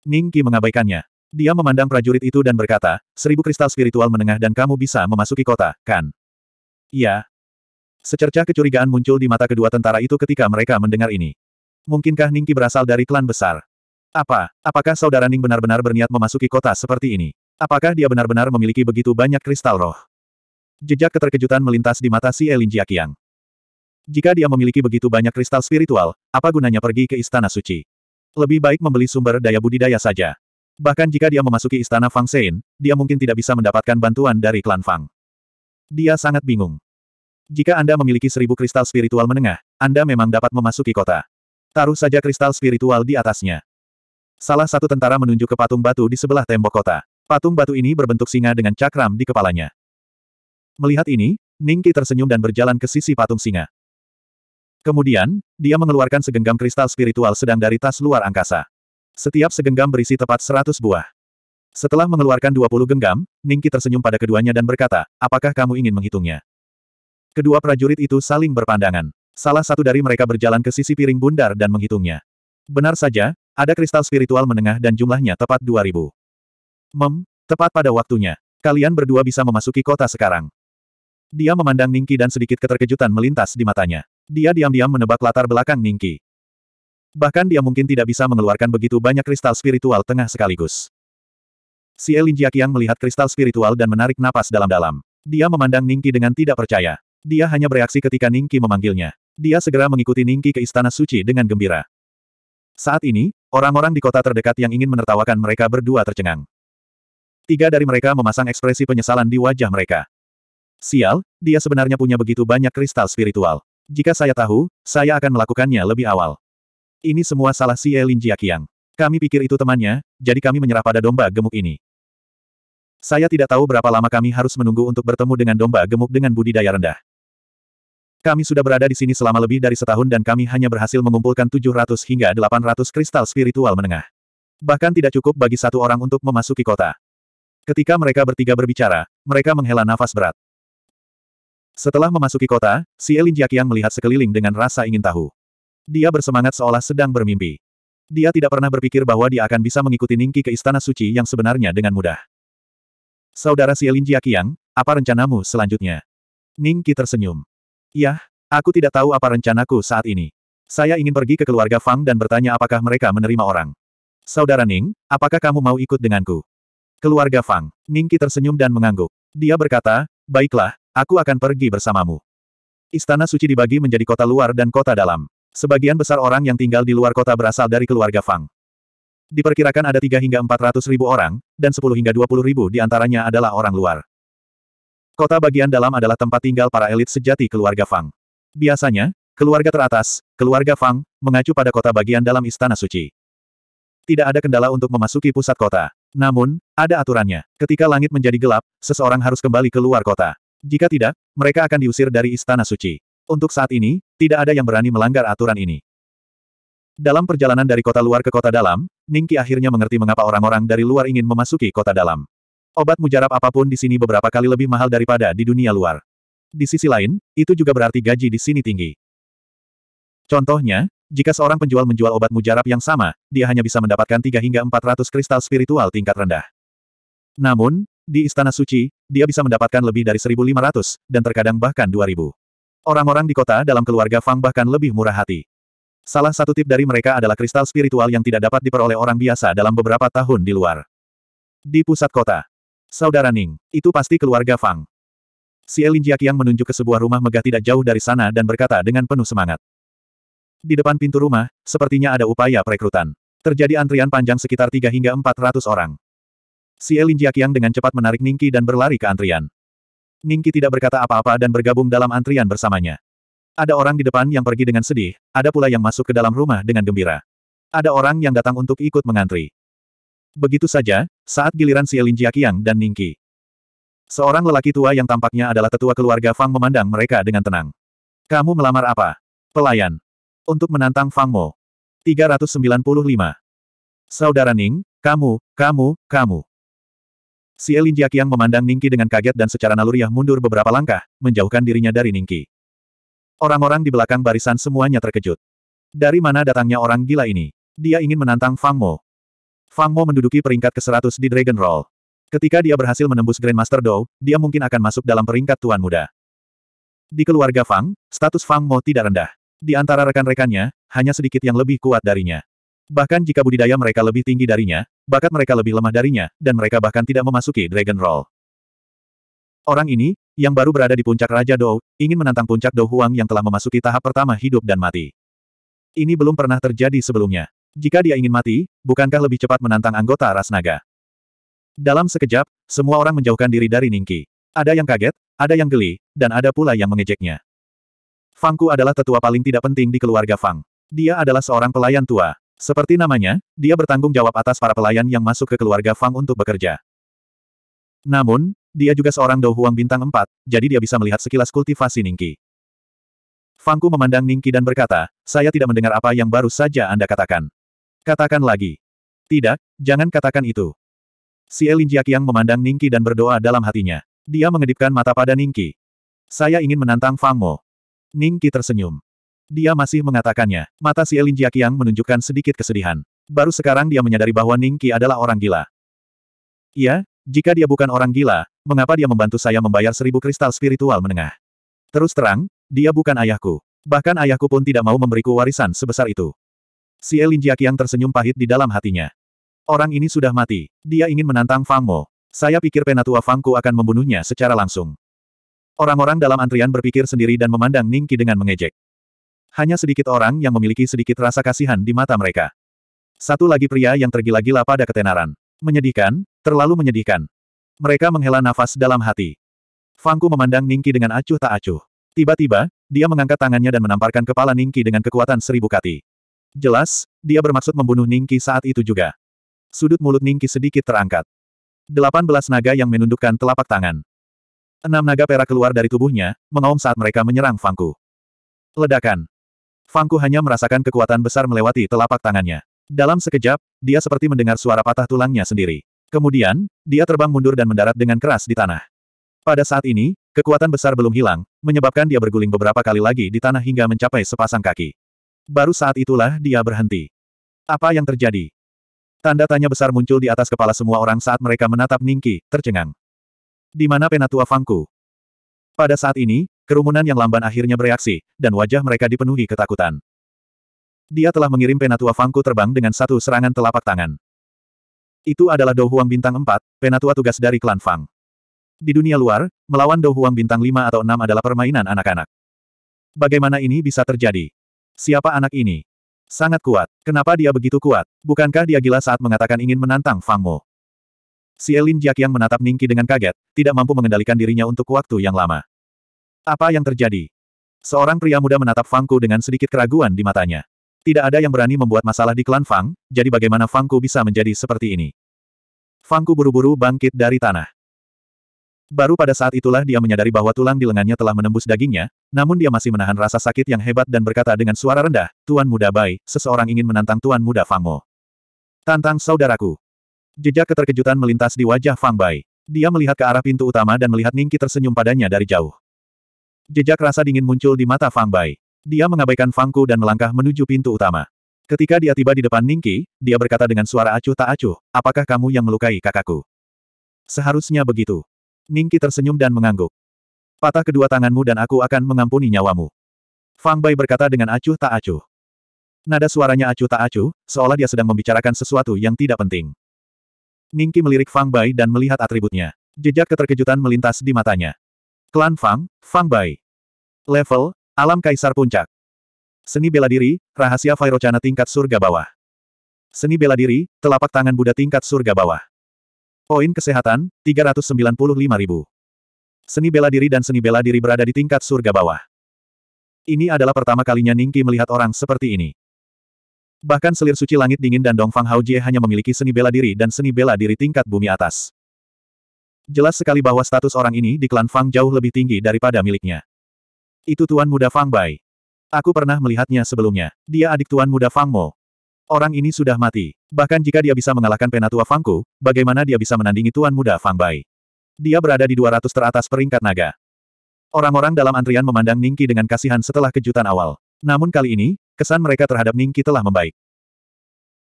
Ningki mengabaikannya. Dia memandang prajurit itu dan berkata, seribu kristal spiritual menengah dan kamu bisa memasuki kota, kan? Iya, Secercah kecurigaan muncul di mata kedua tentara itu ketika mereka mendengar ini. Mungkinkah Ningki berasal dari klan besar? Apa? Apakah saudara Ning benar-benar berniat memasuki kota seperti ini? Apakah dia benar-benar memiliki begitu banyak kristal roh? Jejak keterkejutan melintas di mata si Elin Jiakiang. Jika dia memiliki begitu banyak kristal spiritual, apa gunanya pergi ke istana suci? Lebih baik membeli sumber daya budidaya saja. Bahkan jika dia memasuki istana Fang Sein, dia mungkin tidak bisa mendapatkan bantuan dari klan Fang. Dia sangat bingung. Jika Anda memiliki seribu kristal spiritual menengah, Anda memang dapat memasuki kota. Taruh saja kristal spiritual di atasnya. Salah satu tentara menunjuk ke patung batu di sebelah tembok kota. Patung batu ini berbentuk singa dengan cakram di kepalanya. Melihat ini, Ningki tersenyum dan berjalan ke sisi patung singa. Kemudian, dia mengeluarkan segenggam kristal spiritual sedang dari tas luar angkasa. Setiap segenggam berisi tepat seratus buah. Setelah mengeluarkan dua puluh genggam, Ningki tersenyum pada keduanya dan berkata, apakah kamu ingin menghitungnya? Kedua prajurit itu saling berpandangan. Salah satu dari mereka berjalan ke sisi piring bundar dan menghitungnya. Benar saja, ada kristal spiritual menengah dan jumlahnya tepat 2000. Mem, tepat pada waktunya. Kalian berdua bisa memasuki kota sekarang. Dia memandang Ningki dan sedikit keterkejutan melintas di matanya. Dia diam-diam menebak latar belakang Ningki. Bahkan dia mungkin tidak bisa mengeluarkan begitu banyak kristal spiritual tengah sekaligus. Si Elin Jiaqiang melihat kristal spiritual dan menarik napas dalam-dalam. Dia memandang Ningki dengan tidak percaya. Dia hanya bereaksi ketika Ningki memanggilnya. Dia segera mengikuti Ningki ke Istana Suci dengan gembira. Saat ini, orang-orang di kota terdekat yang ingin menertawakan mereka berdua tercengang. Tiga dari mereka memasang ekspresi penyesalan di wajah mereka. Sial, dia sebenarnya punya begitu banyak kristal spiritual. Jika saya tahu, saya akan melakukannya lebih awal. Ini semua salah si Elin Jiaqiang. Kami pikir itu temannya, jadi kami menyerah pada domba gemuk ini. Saya tidak tahu berapa lama kami harus menunggu untuk bertemu dengan domba gemuk dengan budidaya rendah. Kami sudah berada di sini selama lebih dari setahun dan kami hanya berhasil mengumpulkan 700 hingga 800 kristal spiritual menengah. Bahkan tidak cukup bagi satu orang untuk memasuki kota. Ketika mereka bertiga berbicara, mereka menghela nafas berat. Setelah memasuki kota, si Elin Jiakiang melihat sekeliling dengan rasa ingin tahu. Dia bersemangat seolah sedang bermimpi. Dia tidak pernah berpikir bahwa dia akan bisa mengikuti Ningki ke Istana Suci yang sebenarnya dengan mudah. Saudara si Elin Jiakiang, apa rencanamu selanjutnya? Ningki tersenyum. Yah, aku tidak tahu apa rencanaku saat ini. Saya ingin pergi ke keluarga Fang dan bertanya apakah mereka menerima orang. Saudara Ning, apakah kamu mau ikut denganku? Keluarga Fang, Ningki tersenyum dan mengangguk. Dia berkata, baiklah, aku akan pergi bersamamu. Istana suci dibagi menjadi kota luar dan kota dalam. Sebagian besar orang yang tinggal di luar kota berasal dari keluarga Fang. Diperkirakan ada 3 hingga 400 ribu orang, dan 10 hingga 20 ribu di antaranya adalah orang luar. Kota bagian dalam adalah tempat tinggal para elit sejati keluarga Fang. Biasanya, keluarga teratas, keluarga Fang, mengacu pada kota bagian dalam Istana Suci. Tidak ada kendala untuk memasuki pusat kota. Namun, ada aturannya. Ketika langit menjadi gelap, seseorang harus kembali ke luar kota. Jika tidak, mereka akan diusir dari Istana Suci. Untuk saat ini, tidak ada yang berani melanggar aturan ini. Dalam perjalanan dari kota luar ke kota dalam, Ningki akhirnya mengerti mengapa orang-orang dari luar ingin memasuki kota dalam. Obat mujarab apapun di sini beberapa kali lebih mahal daripada di dunia luar. Di sisi lain, itu juga berarti gaji di sini tinggi. Contohnya, jika seorang penjual menjual obat mujarab yang sama, dia hanya bisa mendapatkan 3 hingga 400 kristal spiritual tingkat rendah. Namun, di Istana Suci, dia bisa mendapatkan lebih dari 1.500, dan terkadang bahkan 2.000. Orang-orang di kota dalam keluarga Fang bahkan lebih murah hati. Salah satu tip dari mereka adalah kristal spiritual yang tidak dapat diperoleh orang biasa dalam beberapa tahun di luar. Di pusat kota, Saudara Ning, itu pasti keluarga Fang. Si Elin Jiakiang menunjuk ke sebuah rumah megah tidak jauh dari sana dan berkata dengan penuh semangat. Di depan pintu rumah, sepertinya ada upaya perekrutan. Terjadi antrian panjang sekitar 3 hingga 400 orang. Si Elin Jiakiang dengan cepat menarik Ningki dan berlari ke antrian. Ningki tidak berkata apa-apa dan bergabung dalam antrian bersamanya. Ada orang di depan yang pergi dengan sedih, ada pula yang masuk ke dalam rumah dengan gembira. Ada orang yang datang untuk ikut mengantri. Begitu saja, saat giliran si Lin Jiaqiang dan Ningqi. Seorang lelaki tua yang tampaknya adalah tetua keluarga Fang memandang mereka dengan tenang. Kamu melamar apa? Pelayan. Untuk menantang Fang Mo. 395. Saudara Ning, kamu, kamu, kamu. Si Elin Jiaqiang memandang Ningki dengan kaget dan secara naluriah mundur beberapa langkah, menjauhkan dirinya dari Ningki. Orang-orang di belakang barisan semuanya terkejut. Dari mana datangnya orang gila ini? Dia ingin menantang Fang Mo. Fang Mo menduduki peringkat ke-100 di Dragon Roll. Ketika dia berhasil menembus Grandmaster Dou, dia mungkin akan masuk dalam peringkat tuan muda. Di keluarga Fang, status Fang Mo tidak rendah. Di antara rekan-rekannya, hanya sedikit yang lebih kuat darinya. Bahkan jika budidaya mereka lebih tinggi darinya, bakat mereka lebih lemah darinya, dan mereka bahkan tidak memasuki Dragon Roll. Orang ini, yang baru berada di puncak Raja Dou, ingin menantang puncak Dou Huang yang telah memasuki tahap pertama hidup dan mati. Ini belum pernah terjadi sebelumnya. Jika dia ingin mati, bukankah lebih cepat menantang anggota ras naga? Dalam sekejap, semua orang menjauhkan diri dari Ningki. Ada yang kaget, ada yang geli, dan ada pula yang mengejeknya. Fangku adalah tetua paling tidak penting di keluarga Fang. Dia adalah seorang pelayan tua. Seperti namanya, dia bertanggung jawab atas para pelayan yang masuk ke keluarga Fang untuk bekerja. Namun, dia juga seorang Dou Huang bintang 4, jadi dia bisa melihat sekilas kultivasi Ningki. Fangku memandang Ningki dan berkata, saya tidak mendengar apa yang baru saja Anda katakan. Katakan lagi. Tidak, jangan katakan itu. Si Elin Jiaqiang memandang Ningki dan berdoa dalam hatinya. Dia mengedipkan mata pada Ningki. Saya ingin menantang Fang Mo. Ningki tersenyum. Dia masih mengatakannya. Mata si Elin Jiaqiang menunjukkan sedikit kesedihan. Baru sekarang dia menyadari bahwa Ningki adalah orang gila. Iya, jika dia bukan orang gila, mengapa dia membantu saya membayar seribu kristal spiritual menengah? Terus terang, dia bukan ayahku. Bahkan ayahku pun tidak mau memberiku warisan sebesar itu. Si Elin Jiaqiang tersenyum pahit di dalam hatinya. Orang ini sudah mati. Dia ingin menantang Fang Mo. Saya pikir penatua Fangku akan membunuhnya secara langsung. Orang-orang dalam antrian berpikir sendiri dan memandang Ningki dengan mengejek. Hanya sedikit orang yang memiliki sedikit rasa kasihan di mata mereka. Satu lagi pria yang tergila-gila pada ketenaran. Menyedihkan, terlalu menyedihkan. Mereka menghela nafas dalam hati. Fangku memandang Ningki dengan acuh tak acuh. Tiba-tiba, dia mengangkat tangannya dan menamparkan kepala Ningki dengan kekuatan seribu kati. Jelas, dia bermaksud membunuh Ningki saat itu juga. Sudut mulut Ningki sedikit terangkat. Delapan belas naga yang menundukkan telapak tangan. Enam naga perak keluar dari tubuhnya, mengaum saat mereka menyerang Fangku. Ledakan. Fangku hanya merasakan kekuatan besar melewati telapak tangannya. Dalam sekejap, dia seperti mendengar suara patah tulangnya sendiri. Kemudian, dia terbang mundur dan mendarat dengan keras di tanah. Pada saat ini, kekuatan besar belum hilang, menyebabkan dia berguling beberapa kali lagi di tanah hingga mencapai sepasang kaki. Baru saat itulah dia berhenti. Apa yang terjadi? Tanda tanya besar muncul di atas kepala semua orang saat mereka menatap Ningki, tercengang. Di mana penatua Fangku? Pada saat ini, kerumunan yang lamban akhirnya bereaksi, dan wajah mereka dipenuhi ketakutan. Dia telah mengirim penatua Fangku terbang dengan satu serangan telapak tangan. Itu adalah Dou Bintang 4, penatua tugas dari klan Fang. Di dunia luar, melawan Dou Bintang 5 atau 6 adalah permainan anak-anak. Bagaimana ini bisa terjadi? Siapa anak ini? Sangat kuat. Kenapa dia begitu kuat? Bukankah dia gila saat mengatakan ingin menantang Fang Mo? Si Elin Jiak yang menatap Ningki dengan kaget, tidak mampu mengendalikan dirinya untuk waktu yang lama. Apa yang terjadi? Seorang pria muda menatap Fang Ku dengan sedikit keraguan di matanya. Tidak ada yang berani membuat masalah di klan Fang, jadi bagaimana Fang Ku bisa menjadi seperti ini? Fang Ku buru-buru bangkit dari tanah. Baru pada saat itulah dia menyadari bahwa tulang di lengannya telah menembus dagingnya, namun dia masih menahan rasa sakit yang hebat dan berkata dengan suara rendah, Tuan Muda Bai, seseorang ingin menantang Tuan Muda Fang Mo. Tantang saudaraku. Jejak keterkejutan melintas di wajah Fang Bai. Dia melihat ke arah pintu utama dan melihat Ningki tersenyum padanya dari jauh. Jejak rasa dingin muncul di mata Fang Bai. Dia mengabaikan Fangku dan melangkah menuju pintu utama. Ketika dia tiba di depan Ningki, dia berkata dengan suara acuh tak acuh, apakah kamu yang melukai kakakku? Seharusnya begitu. Ningki tersenyum dan mengangguk. Patah kedua tanganmu dan aku akan mengampuni nyawamu. Fang Bai berkata dengan acuh tak acuh. Nada suaranya acuh tak acuh, seolah dia sedang membicarakan sesuatu yang tidak penting. Ningki melirik Fang Bai dan melihat atributnya. Jejak keterkejutan melintas di matanya. Klan Fang, Fang Bai. Level, Alam Kaisar Puncak. Seni bela diri, rahasia Vairocana tingkat surga bawah. Seni bela diri, telapak tangan Buddha tingkat surga bawah. Poin kesehatan, 395.000. Seni bela diri dan seni bela diri berada di tingkat surga bawah. Ini adalah pertama kalinya Ningki melihat orang seperti ini. Bahkan selir suci langit dingin dan Dongfang Haojie hanya memiliki seni bela diri dan seni bela diri tingkat bumi atas. Jelas sekali bahwa status orang ini di klan Fang jauh lebih tinggi daripada miliknya. Itu Tuan Muda Fang Bai. Aku pernah melihatnya sebelumnya. Dia adik Tuan Muda Fang Mo. Orang ini sudah mati. Bahkan jika dia bisa mengalahkan Penatua Fangku, bagaimana dia bisa menandingi Tuan Muda Fang Bai? Dia berada di 200 teratas peringkat naga. Orang-orang dalam antrian memandang Ningki dengan kasihan setelah kejutan awal. Namun kali ini, kesan mereka terhadap Ningki telah membaik.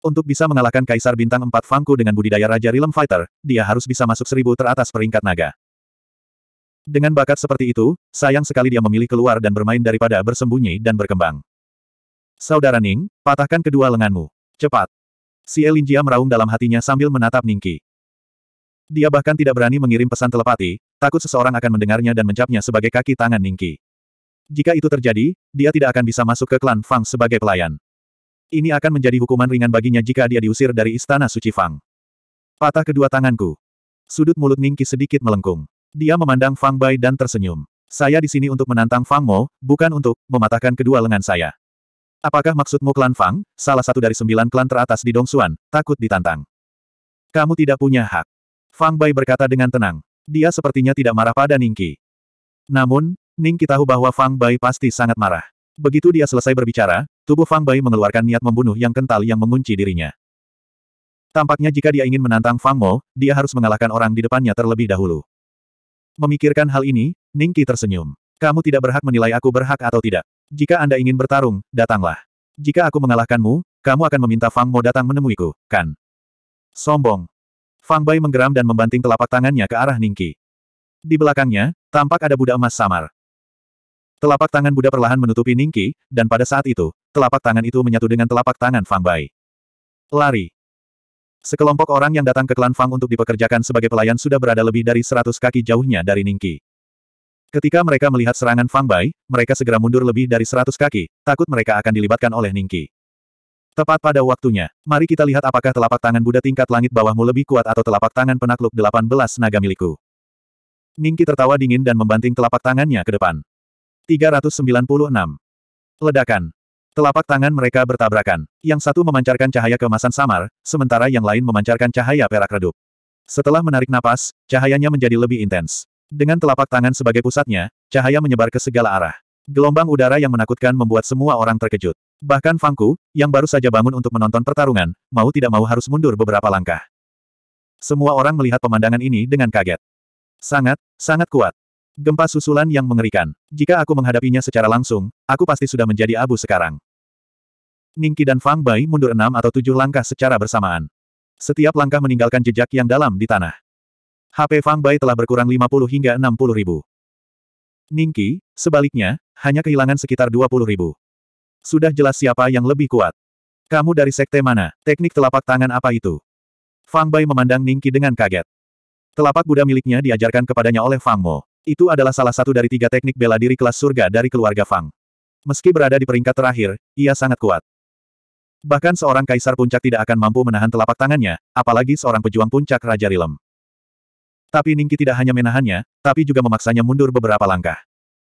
Untuk bisa mengalahkan Kaisar Bintang 4 Fangku dengan budidaya Raja Rilem Fighter, dia harus bisa masuk seribu teratas peringkat naga. Dengan bakat seperti itu, sayang sekali dia memilih keluar dan bermain daripada bersembunyi dan berkembang. Saudara Ning, patahkan kedua lenganmu. Cepat. Si Elinjia meraung dalam hatinya sambil menatap Ningki. Dia bahkan tidak berani mengirim pesan telepati, takut seseorang akan mendengarnya dan mencapnya sebagai kaki tangan Ningki. Jika itu terjadi, dia tidak akan bisa masuk ke klan Fang sebagai pelayan. Ini akan menjadi hukuman ringan baginya jika dia diusir dari istana suci Fang. Patah kedua tanganku. Sudut mulut Ningki sedikit melengkung. Dia memandang Fang Bai dan tersenyum. Saya di sini untuk menantang Fang Mo, bukan untuk mematahkan kedua lengan saya. Apakah maksudmu klan Fang, salah satu dari sembilan klan teratas di Dongsuan, takut ditantang? Kamu tidak punya hak. Fang Bai berkata dengan tenang. Dia sepertinya tidak marah pada Ningki. Namun, Ningki tahu bahwa Fang Bai pasti sangat marah. Begitu dia selesai berbicara, tubuh Fang Bai mengeluarkan niat membunuh yang kental yang mengunci dirinya. Tampaknya jika dia ingin menantang Fang Mo, dia harus mengalahkan orang di depannya terlebih dahulu. Memikirkan hal ini, Ningki tersenyum. Kamu tidak berhak menilai aku berhak atau tidak. Jika Anda ingin bertarung, datanglah. Jika aku mengalahkanmu, kamu akan meminta Fang Mo datang menemuiku, kan? Sombong. Fang Bai menggeram dan membanting telapak tangannya ke arah Ningki. Di belakangnya, tampak ada Buddha emas samar. Telapak tangan Buddha perlahan menutupi Ningki, dan pada saat itu, telapak tangan itu menyatu dengan telapak tangan Fang Bai. Lari. Sekelompok orang yang datang ke klan Fang untuk dipekerjakan sebagai pelayan sudah berada lebih dari seratus kaki jauhnya dari Ningki. Ketika mereka melihat serangan Fang Bai, mereka segera mundur lebih dari seratus kaki, takut mereka akan dilibatkan oleh Ningki. Tepat pada waktunya, mari kita lihat apakah telapak tangan Buddha tingkat langit bawahmu lebih kuat atau telapak tangan penakluk 18 naga milikku. Ningki tertawa dingin dan membanting telapak tangannya ke depan. 396. Ledakan. Telapak tangan mereka bertabrakan. Yang satu memancarkan cahaya kemasan samar, sementara yang lain memancarkan cahaya perak redup. Setelah menarik napas, cahayanya menjadi lebih intens. Dengan telapak tangan sebagai pusatnya, cahaya menyebar ke segala arah. Gelombang udara yang menakutkan membuat semua orang terkejut. Bahkan Fangku, yang baru saja bangun untuk menonton pertarungan, mau tidak mau harus mundur beberapa langkah. Semua orang melihat pemandangan ini dengan kaget. Sangat, sangat kuat. Gempa susulan yang mengerikan. Jika aku menghadapinya secara langsung, aku pasti sudah menjadi abu sekarang. Ningki dan Fang Bai mundur enam atau tujuh langkah secara bersamaan. Setiap langkah meninggalkan jejak yang dalam di tanah. HP Fang Bai telah berkurang 50 hingga 60 ribu. Ningki, sebaliknya, hanya kehilangan sekitar 20 ribu. Sudah jelas siapa yang lebih kuat. Kamu dari sekte mana? Teknik telapak tangan apa itu? Fang Bai memandang Ningki dengan kaget. Telapak Buddha miliknya diajarkan kepadanya oleh Fang Mo. Itu adalah salah satu dari tiga teknik bela diri kelas surga dari keluarga Fang. Meski berada di peringkat terakhir, ia sangat kuat. Bahkan seorang kaisar puncak tidak akan mampu menahan telapak tangannya, apalagi seorang pejuang puncak Raja Rilem. Tapi Ningki tidak hanya menahannya, tapi juga memaksanya mundur beberapa langkah.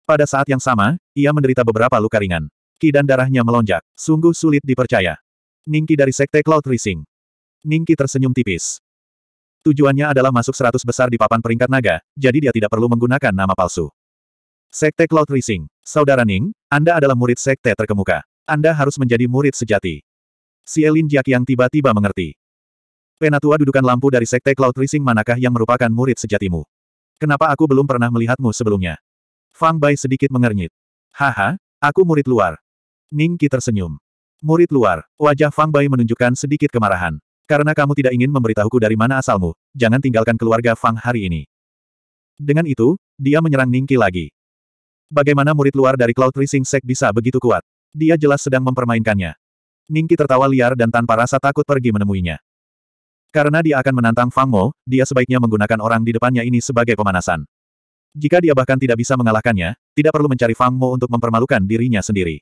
Pada saat yang sama, ia menderita beberapa luka ringan. Ki dan darahnya melonjak. Sungguh sulit dipercaya. Ningki dari Sekte Cloud Rising. Ningki tersenyum tipis. Tujuannya adalah masuk seratus besar di papan peringkat naga, jadi dia tidak perlu menggunakan nama palsu. Sekte Cloud Rising. Saudara Ning, Anda adalah murid sekte terkemuka. Anda harus menjadi murid sejati. Si Elin Jiak yang tiba-tiba mengerti. Penatua dudukan lampu dari Sekte Cloud Rising manakah yang merupakan murid sejatimu? Kenapa aku belum pernah melihatmu sebelumnya? Fang Bai sedikit mengernyit. Haha, aku murid luar. Ning Qi tersenyum. Murid luar, wajah Fang Bai menunjukkan sedikit kemarahan. Karena kamu tidak ingin memberitahuku dari mana asalmu, jangan tinggalkan keluarga Fang hari ini. Dengan itu, dia menyerang Ning Qi lagi. Bagaimana murid luar dari Cloud Rising Sek bisa begitu kuat? Dia jelas sedang mempermainkannya. Ningki tertawa liar dan tanpa rasa takut pergi menemuinya. Karena dia akan menantang Fang Mo, dia sebaiknya menggunakan orang di depannya ini sebagai pemanasan. Jika dia bahkan tidak bisa mengalahkannya, tidak perlu mencari Fang Mo untuk mempermalukan dirinya sendiri.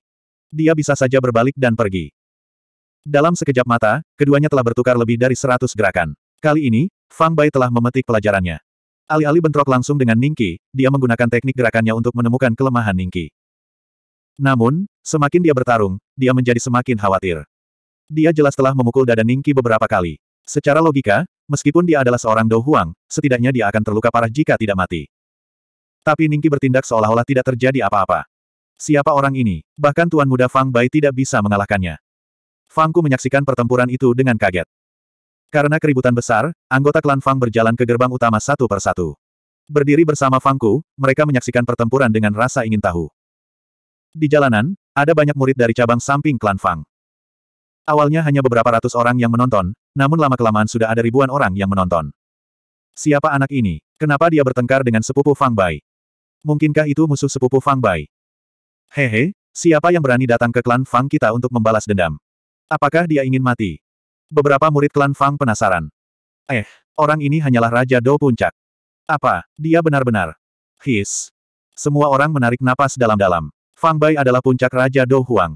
Dia bisa saja berbalik dan pergi. Dalam sekejap mata, keduanya telah bertukar lebih dari seratus gerakan. Kali ini, Fang Bai telah memetik pelajarannya. Alih-alih bentrok langsung dengan Ningki, dia menggunakan teknik gerakannya untuk menemukan kelemahan Ningki. Namun, semakin dia bertarung, dia menjadi semakin khawatir. Dia jelas telah memukul dada Ningki beberapa kali. Secara logika, meskipun dia adalah seorang Dou Huang, setidaknya dia akan terluka parah jika tidak mati. Tapi Ningki bertindak seolah-olah tidak terjadi apa-apa. Siapa orang ini? Bahkan Tuan Muda Fang Bai tidak bisa mengalahkannya. Fangku menyaksikan pertempuran itu dengan kaget. Karena keributan besar, anggota klan Fang berjalan ke gerbang utama satu persatu. Berdiri bersama Fangku, mereka menyaksikan pertempuran dengan rasa ingin tahu. Di jalanan, ada banyak murid dari cabang samping klan Fang. Awalnya hanya beberapa ratus orang yang menonton, namun lama-kelamaan sudah ada ribuan orang yang menonton. Siapa anak ini? Kenapa dia bertengkar dengan sepupu Fang Bai? Mungkinkah itu musuh sepupu Fang Bai? Hehe, siapa yang berani datang ke klan Fang kita untuk membalas dendam? Apakah dia ingin mati? Beberapa murid klan Fang penasaran. Eh, orang ini hanyalah Raja Do Puncak. Apa, dia benar-benar? His. Semua orang menarik napas dalam-dalam. Fang Bai adalah puncak Raja Do Huang.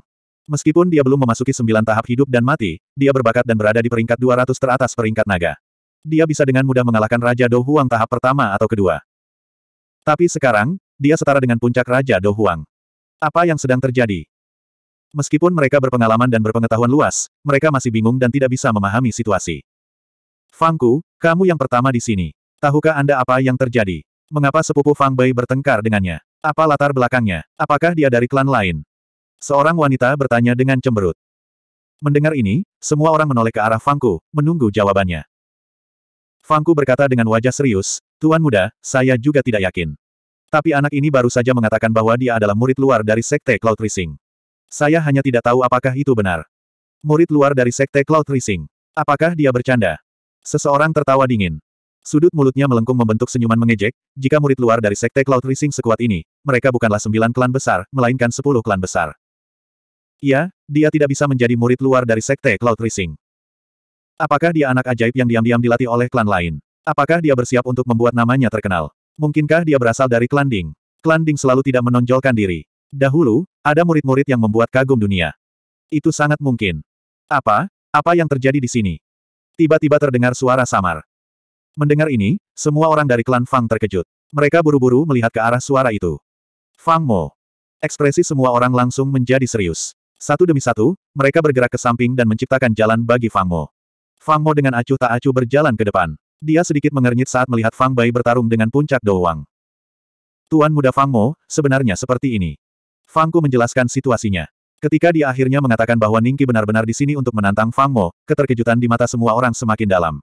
Meskipun dia belum memasuki sembilan tahap hidup dan mati, dia berbakat dan berada di peringkat 200 teratas peringkat naga. Dia bisa dengan mudah mengalahkan Raja Do Huang tahap pertama atau kedua. Tapi sekarang, dia setara dengan puncak Raja Do Huang. Apa yang sedang terjadi? Meskipun mereka berpengalaman dan berpengetahuan luas, mereka masih bingung dan tidak bisa memahami situasi. Fangku, kamu yang pertama di sini. Tahukah Anda apa yang terjadi? Mengapa sepupu Fang Bei bertengkar dengannya? Apa latar belakangnya? Apakah dia dari klan lain? Seorang wanita bertanya dengan cemberut. Mendengar ini, semua orang menoleh ke arah Fangku, menunggu jawabannya. Fangku berkata dengan wajah serius, Tuan muda, saya juga tidak yakin. Tapi anak ini baru saja mengatakan bahwa dia adalah murid luar dari Sekte Cloud Rising. Saya hanya tidak tahu apakah itu benar. Murid luar dari Sekte Cloud Rising. Apakah dia bercanda? Seseorang tertawa dingin. Sudut mulutnya melengkung membentuk senyuman mengejek, jika murid luar dari Sekte Cloud Rising sekuat ini, mereka bukanlah sembilan klan besar, melainkan sepuluh klan besar. Ya, dia tidak bisa menjadi murid luar dari Sekte Cloud Rising. Apakah dia anak ajaib yang diam-diam dilatih oleh klan lain? Apakah dia bersiap untuk membuat namanya terkenal? Mungkinkah dia berasal dari klan Ding? Klan Ding selalu tidak menonjolkan diri. Dahulu, ada murid-murid yang membuat kagum dunia. Itu sangat mungkin. Apa? Apa yang terjadi di sini? Tiba-tiba terdengar suara samar. Mendengar ini, semua orang dari klan Fang terkejut. Mereka buru-buru melihat ke arah suara itu. Fang Mo. Ekspresi semua orang langsung menjadi serius. Satu demi satu, mereka bergerak ke samping dan menciptakan jalan bagi Fang Mo. Fang Mo dengan acuh tak acuh berjalan ke depan. Dia sedikit mengernyit saat melihat Fang Bai bertarung dengan puncak doang. Tuan muda Fang Mo, sebenarnya seperti ini. Fang Ku menjelaskan situasinya. Ketika dia akhirnya mengatakan bahwa Ningki benar-benar di sini untuk menantang Fang Mo, keterkejutan di mata semua orang semakin dalam.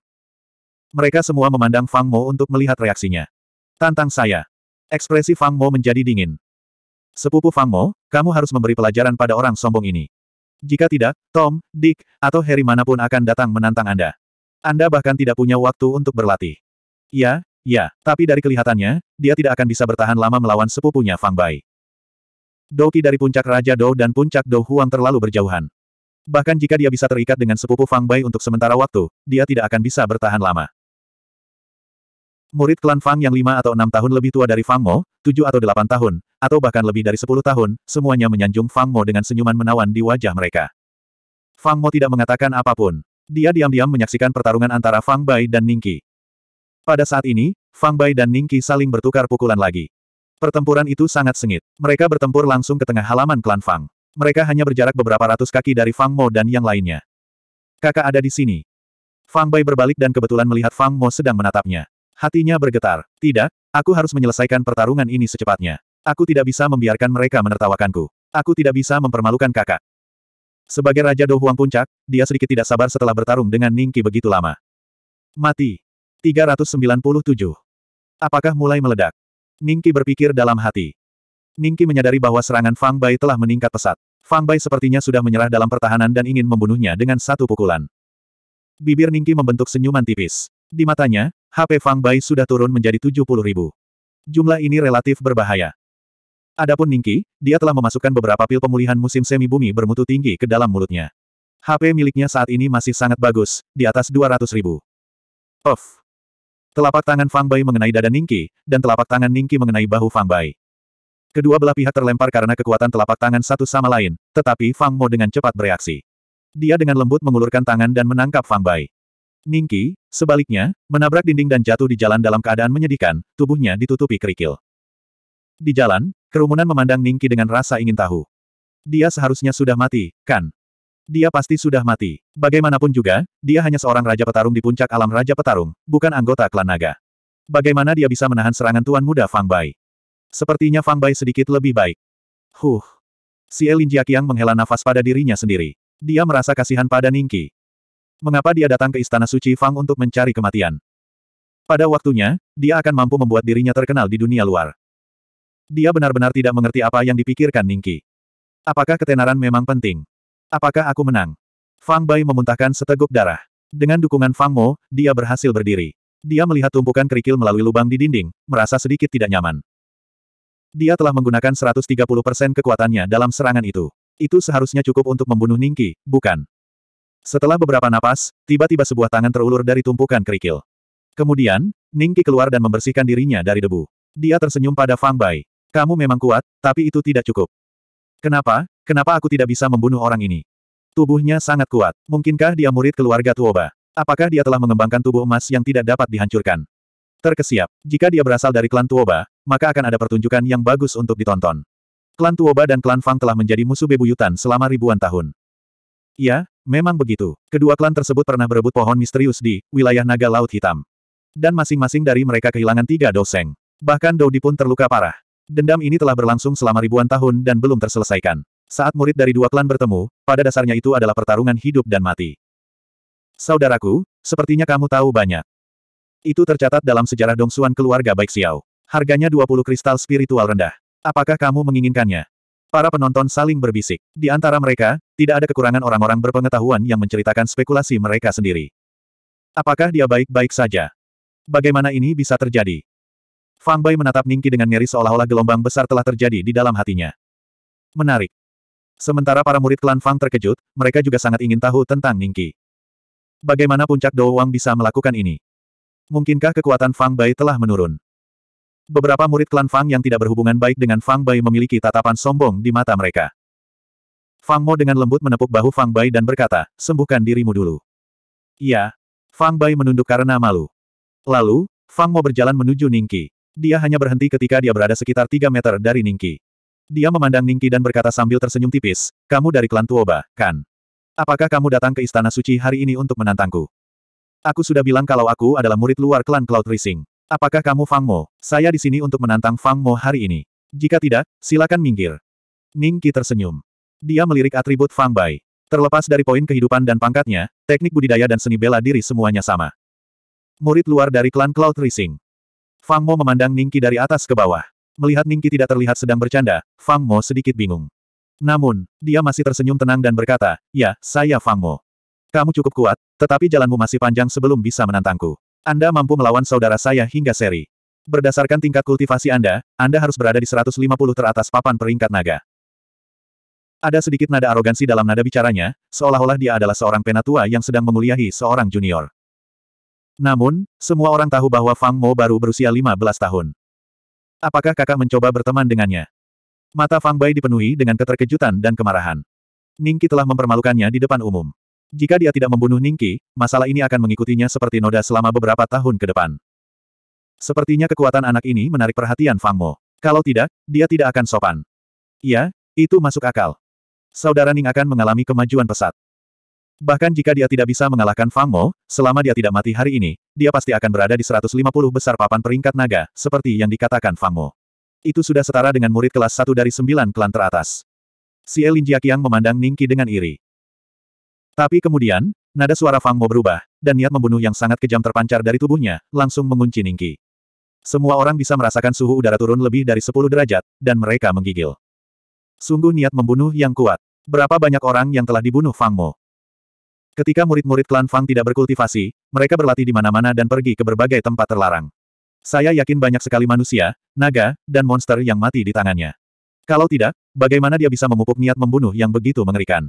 Mereka semua memandang Fang Mo untuk melihat reaksinya. Tantang saya. Ekspresi Fang Mo menjadi dingin. Sepupu Fang Mo, kamu harus memberi pelajaran pada orang sombong ini. Jika tidak, Tom, Dick, atau Harry manapun akan datang menantang Anda. Anda bahkan tidak punya waktu untuk berlatih. Ya, ya, tapi dari kelihatannya, dia tidak akan bisa bertahan lama melawan sepupunya Fang Bai. Doki dari puncak Raja Dou dan puncak Dou Huang terlalu berjauhan. Bahkan jika dia bisa terikat dengan sepupu Fang Bai untuk sementara waktu, dia tidak akan bisa bertahan lama. Murid klan Fang yang lima atau enam tahun lebih tua dari Fang Mo, tujuh atau delapan tahun, atau bahkan lebih dari sepuluh tahun, semuanya menyanjung Fang Mo dengan senyuman menawan di wajah mereka. Fang Mo tidak mengatakan apapun. Dia diam-diam menyaksikan pertarungan antara Fang Bai dan Ningqi. Pada saat ini, Fang Bai dan Ningqi saling bertukar pukulan lagi. Pertempuran itu sangat sengit. Mereka bertempur langsung ke tengah halaman klan Fang. Mereka hanya berjarak beberapa ratus kaki dari Fang Mo dan yang lainnya. Kakak ada di sini. Fang Bai berbalik dan kebetulan melihat Fang Mo sedang menatapnya. Hatinya bergetar. Tidak, aku harus menyelesaikan pertarungan ini secepatnya. Aku tidak bisa membiarkan mereka menertawakanku. Aku tidak bisa mempermalukan kakak. Sebagai Raja Dohuang Puncak, dia sedikit tidak sabar setelah bertarung dengan Ningki begitu lama. Mati. 397. Apakah mulai meledak? Ningki berpikir dalam hati. Ningki menyadari bahwa serangan Fang Bai telah meningkat pesat. Fang Bai sepertinya sudah menyerah dalam pertahanan dan ingin membunuhnya dengan satu pukulan. Bibir Ningki membentuk senyuman tipis. Di matanya, HP Fang Bai sudah turun menjadi 70 ribu. Jumlah ini relatif berbahaya. Adapun Ningki, dia telah memasukkan beberapa pil pemulihan musim semi bumi bermutu tinggi ke dalam mulutnya. HP miliknya saat ini masih sangat bagus, di atas 200 ribu. Of. Telapak tangan Fang Bai mengenai dada Ningki, dan telapak tangan Ningki mengenai bahu Fang Bai. Kedua belah pihak terlempar karena kekuatan telapak tangan satu sama lain, tetapi Fang Mo dengan cepat bereaksi. Dia dengan lembut mengulurkan tangan dan menangkap Fang Bai. Ningki, sebaliknya, menabrak dinding dan jatuh di jalan dalam keadaan menyedihkan, tubuhnya ditutupi kerikil. Di jalan, kerumunan memandang Ningki dengan rasa ingin tahu. Dia seharusnya sudah mati, kan? Dia pasti sudah mati. Bagaimanapun juga, dia hanya seorang Raja Petarung di puncak alam Raja Petarung, bukan anggota klan naga. Bagaimana dia bisa menahan serangan Tuan Muda Fang Bai? Sepertinya Fang Bai sedikit lebih baik. Huh. Si Elin Jiaqiang menghela nafas pada dirinya sendiri. Dia merasa kasihan pada Ningki. Mengapa dia datang ke Istana Suci Fang untuk mencari kematian? Pada waktunya, dia akan mampu membuat dirinya terkenal di dunia luar. Dia benar-benar tidak mengerti apa yang dipikirkan Ningki. Apakah ketenaran memang penting? Apakah aku menang? Fang Bai memuntahkan seteguk darah. Dengan dukungan Fang Mo, dia berhasil berdiri. Dia melihat tumpukan kerikil melalui lubang di dinding, merasa sedikit tidak nyaman. Dia telah menggunakan 130% kekuatannya dalam serangan itu. Itu seharusnya cukup untuk membunuh Ningki, bukan? Setelah beberapa napas, tiba-tiba sebuah tangan terulur dari tumpukan kerikil. Kemudian, Ningki keluar dan membersihkan dirinya dari debu. Dia tersenyum pada Fang Bai. Kamu memang kuat, tapi itu tidak cukup. Kenapa? Kenapa aku tidak bisa membunuh orang ini? Tubuhnya sangat kuat. Mungkinkah dia murid keluarga Tuoba? Apakah dia telah mengembangkan tubuh emas yang tidak dapat dihancurkan? Terkesiap. Jika dia berasal dari klan Tuoba, maka akan ada pertunjukan yang bagus untuk ditonton. Klan Tuoba dan klan Fang telah menjadi musuh bebuyutan selama ribuan tahun. Ya, Memang begitu, kedua klan tersebut pernah berebut pohon misterius di wilayah naga laut hitam. Dan masing-masing dari mereka kehilangan tiga doseng. Bahkan Dodi pun terluka parah. Dendam ini telah berlangsung selama ribuan tahun dan belum terselesaikan. Saat murid dari dua klan bertemu, pada dasarnya itu adalah pertarungan hidup dan mati. Saudaraku, sepertinya kamu tahu banyak. Itu tercatat dalam sejarah dongsuan keluarga Baik Xiao. Harganya 20 kristal spiritual rendah. Apakah kamu menginginkannya? Para penonton saling berbisik. Di antara mereka, tidak ada kekurangan orang-orang berpengetahuan yang menceritakan spekulasi mereka sendiri. Apakah dia baik-baik saja? Bagaimana ini bisa terjadi? Fang Bai menatap Ningki dengan ngeri seolah-olah gelombang besar telah terjadi di dalam hatinya. Menarik. Sementara para murid klan Fang terkejut, mereka juga sangat ingin tahu tentang Ningki. Bagaimana puncak Dou Wang bisa melakukan ini? Mungkinkah kekuatan Fang Bai telah menurun? Beberapa murid klan Fang yang tidak berhubungan baik dengan Fang Bai memiliki tatapan sombong di mata mereka. Fang Mo dengan lembut menepuk bahu Fang Bai dan berkata, sembuhkan dirimu dulu. Iya. Fang Bai menunduk karena malu. Lalu, Fang Mo berjalan menuju Ningki. Dia hanya berhenti ketika dia berada sekitar 3 meter dari Ningki. Dia memandang Ningki dan berkata sambil tersenyum tipis, kamu dari klan Tuoba, kan? Apakah kamu datang ke Istana Suci hari ini untuk menantangku? Aku sudah bilang kalau aku adalah murid luar klan Cloud Rising. Apakah kamu Fang Mo? Saya di sini untuk menantang Fang Mo hari ini. Jika tidak, silakan minggir. Ning Qi tersenyum. Dia melirik atribut Fang Bai. Terlepas dari poin kehidupan dan pangkatnya, teknik budidaya dan seni bela diri semuanya sama. Murid luar dari klan Cloud Rising. Fang Mo memandang Ning Qi dari atas ke bawah. Melihat Ning Qi tidak terlihat sedang bercanda, Fang Mo sedikit bingung. Namun, dia masih tersenyum tenang dan berkata, Ya, saya Fang Mo. Kamu cukup kuat, tetapi jalanmu masih panjang sebelum bisa menantangku. Anda mampu melawan saudara saya hingga seri. Berdasarkan tingkat kultivasi Anda, Anda harus berada di 150 teratas papan peringkat naga. Ada sedikit nada arogansi dalam nada bicaranya, seolah-olah dia adalah seorang penatua yang sedang menguliahi seorang junior. Namun, semua orang tahu bahwa Fang Mo baru berusia 15 tahun. Apakah kakak mencoba berteman dengannya? Mata Fang Bai dipenuhi dengan keterkejutan dan kemarahan. Ningki telah mempermalukannya di depan umum. Jika dia tidak membunuh Ningki, masalah ini akan mengikutinya seperti noda selama beberapa tahun ke depan. Sepertinya kekuatan anak ini menarik perhatian Fang Mo. Kalau tidak, dia tidak akan sopan. Iya, itu masuk akal. Saudara Ning akan mengalami kemajuan pesat. Bahkan jika dia tidak bisa mengalahkan Fang Mo, selama dia tidak mati hari ini, dia pasti akan berada di 150 besar papan peringkat naga, seperti yang dikatakan Fang Mo. Itu sudah setara dengan murid kelas 1 dari 9 klan teratas. Si Elin Jiaqiang memandang Ningki dengan iri. Tapi kemudian, nada suara Fang Mo berubah, dan niat membunuh yang sangat kejam terpancar dari tubuhnya, langsung mengunci Ningki. Semua orang bisa merasakan suhu udara turun lebih dari 10 derajat, dan mereka menggigil. Sungguh niat membunuh yang kuat. Berapa banyak orang yang telah dibunuh Fang Mo? Ketika murid-murid klan Fang tidak berkultivasi, mereka berlatih di mana-mana dan pergi ke berbagai tempat terlarang. Saya yakin banyak sekali manusia, naga, dan monster yang mati di tangannya. Kalau tidak, bagaimana dia bisa memupuk niat membunuh yang begitu mengerikan?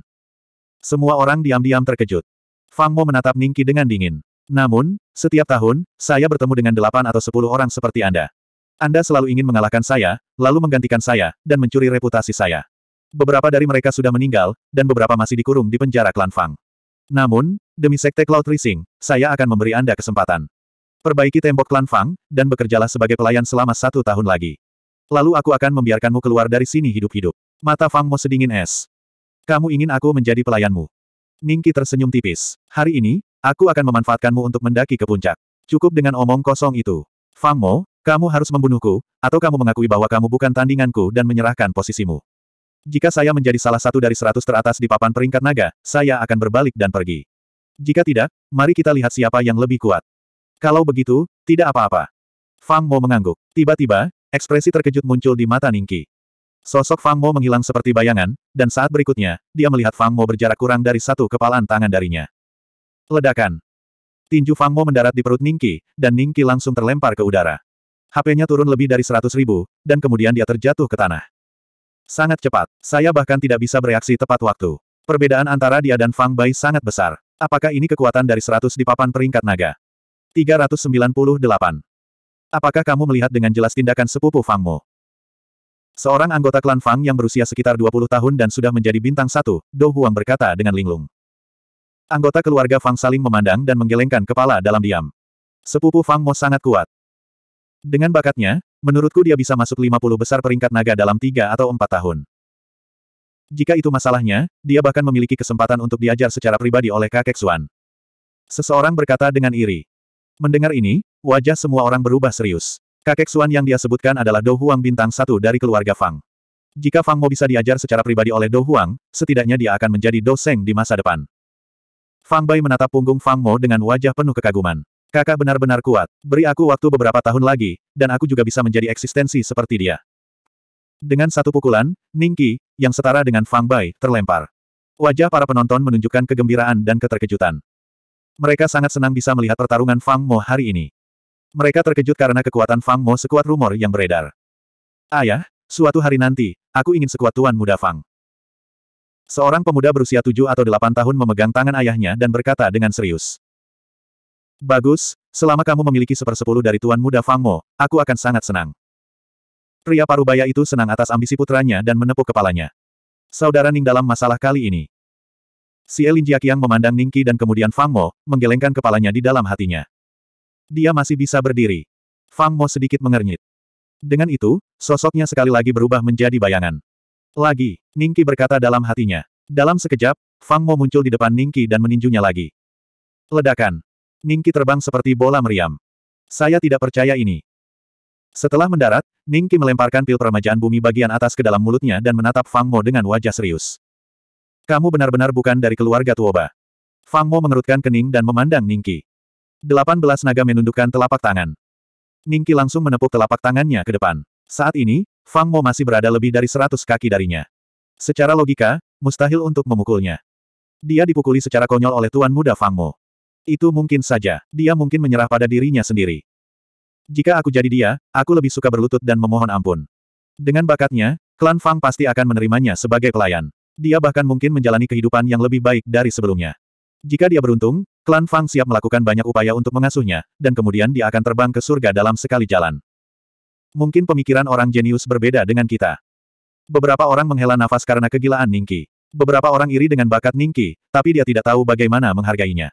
Semua orang diam-diam terkejut. Fang Mo menatap Ningki dengan dingin. Namun, setiap tahun, saya bertemu dengan delapan atau sepuluh orang seperti Anda. Anda selalu ingin mengalahkan saya, lalu menggantikan saya, dan mencuri reputasi saya. Beberapa dari mereka sudah meninggal, dan beberapa masih dikurung di penjara klan Fang. Namun, demi Sekte Cloud Rising, saya akan memberi Anda kesempatan. Perbaiki tembok klan Fang, dan bekerjalah sebagai pelayan selama satu tahun lagi. Lalu aku akan membiarkanmu keluar dari sini hidup-hidup. Mata Fang Mo sedingin es. Kamu ingin aku menjadi pelayanmu? Ningki tersenyum tipis. Hari ini, aku akan memanfaatkanmu untuk mendaki ke puncak. Cukup dengan omong kosong itu. Fang Mo, kamu harus membunuhku, atau kamu mengakui bahwa kamu bukan tandinganku dan menyerahkan posisimu. Jika saya menjadi salah satu dari seratus teratas di papan peringkat naga, saya akan berbalik dan pergi. Jika tidak, mari kita lihat siapa yang lebih kuat. Kalau begitu, tidak apa-apa. Fang Mo mengangguk. Tiba-tiba, ekspresi terkejut muncul di mata Ningki. Sosok Fang Mo menghilang seperti bayangan, dan saat berikutnya, dia melihat Fang Mo berjarak kurang dari satu kepalan tangan darinya. Ledakan. Tinju Fang Mo mendarat di perut Ningki, dan Ningki langsung terlempar ke udara. HP-nya turun lebih dari seratus ribu, dan kemudian dia terjatuh ke tanah. Sangat cepat, saya bahkan tidak bisa bereaksi tepat waktu. Perbedaan antara dia dan Fang Bai sangat besar. Apakah ini kekuatan dari seratus di papan peringkat naga? 398. Apakah kamu melihat dengan jelas tindakan sepupu Fang Mo? Seorang anggota klan Fang yang berusia sekitar 20 tahun dan sudah menjadi bintang satu, Do Huang berkata dengan linglung. Anggota keluarga Fang saling memandang dan menggelengkan kepala dalam diam. Sepupu Fang Mo sangat kuat. Dengan bakatnya, menurutku dia bisa masuk 50 besar peringkat naga dalam 3 atau 4 tahun. Jika itu masalahnya, dia bahkan memiliki kesempatan untuk diajar secara pribadi oleh kakek Xuan. Seseorang berkata dengan iri. Mendengar ini, wajah semua orang berubah serius. Kakek Suan yang dia sebutkan adalah Dou Huang bintang satu dari keluarga Fang. Jika Fang Mo bisa diajar secara pribadi oleh Dou Huang, setidaknya dia akan menjadi Dou Seng di masa depan. Fang Bai menatap punggung Fang Mo dengan wajah penuh kekaguman. Kakak benar-benar kuat, beri aku waktu beberapa tahun lagi, dan aku juga bisa menjadi eksistensi seperti dia. Dengan satu pukulan, Ningki, yang setara dengan Fang Bai, terlempar. Wajah para penonton menunjukkan kegembiraan dan keterkejutan. Mereka sangat senang bisa melihat pertarungan Fang Mo hari ini. Mereka terkejut karena kekuatan Fang Mo sekuat rumor yang beredar. Ayah, suatu hari nanti, aku ingin sekuat tuan muda Fang. Seorang pemuda berusia tujuh atau delapan tahun memegang tangan ayahnya dan berkata dengan serius. Bagus, selama kamu memiliki sepersepuluh dari tuan muda Fang Mo, aku akan sangat senang. Pria parubaya itu senang atas ambisi putranya dan menepuk kepalanya. Saudara Ning dalam masalah kali ini. Si Elin Jiaqiang memandang Ningki dan kemudian Fang Mo, menggelengkan kepalanya di dalam hatinya. Dia masih bisa berdiri. Fang Mo sedikit mengernyit. Dengan itu, sosoknya sekali lagi berubah menjadi bayangan. Lagi, Ningki berkata dalam hatinya. Dalam sekejap, Fang Mo muncul di depan Ningki dan meninjunya lagi. Ledakan. Ningki terbang seperti bola meriam. Saya tidak percaya ini. Setelah mendarat, Ningki melemparkan pil permajaan bumi bagian atas ke dalam mulutnya dan menatap Fang Mo dengan wajah serius. Kamu benar-benar bukan dari keluarga Tuoba. Fang Mo mengerutkan kening dan memandang Ningki. Delapan belas naga menundukkan telapak tangan. Ningki langsung menepuk telapak tangannya ke depan. Saat ini, Fang Mo masih berada lebih dari seratus kaki darinya. Secara logika, mustahil untuk memukulnya. Dia dipukuli secara konyol oleh tuan muda Fang Mo. Itu mungkin saja, dia mungkin menyerah pada dirinya sendiri. Jika aku jadi dia, aku lebih suka berlutut dan memohon ampun. Dengan bakatnya, klan Fang pasti akan menerimanya sebagai pelayan. Dia bahkan mungkin menjalani kehidupan yang lebih baik dari sebelumnya. Jika dia beruntung, Klan Fang siap melakukan banyak upaya untuk mengasuhnya, dan kemudian dia akan terbang ke surga dalam sekali jalan. Mungkin pemikiran orang jenius berbeda dengan kita. Beberapa orang menghela nafas karena kegilaan Ningki. Beberapa orang iri dengan bakat Ningki, tapi dia tidak tahu bagaimana menghargainya.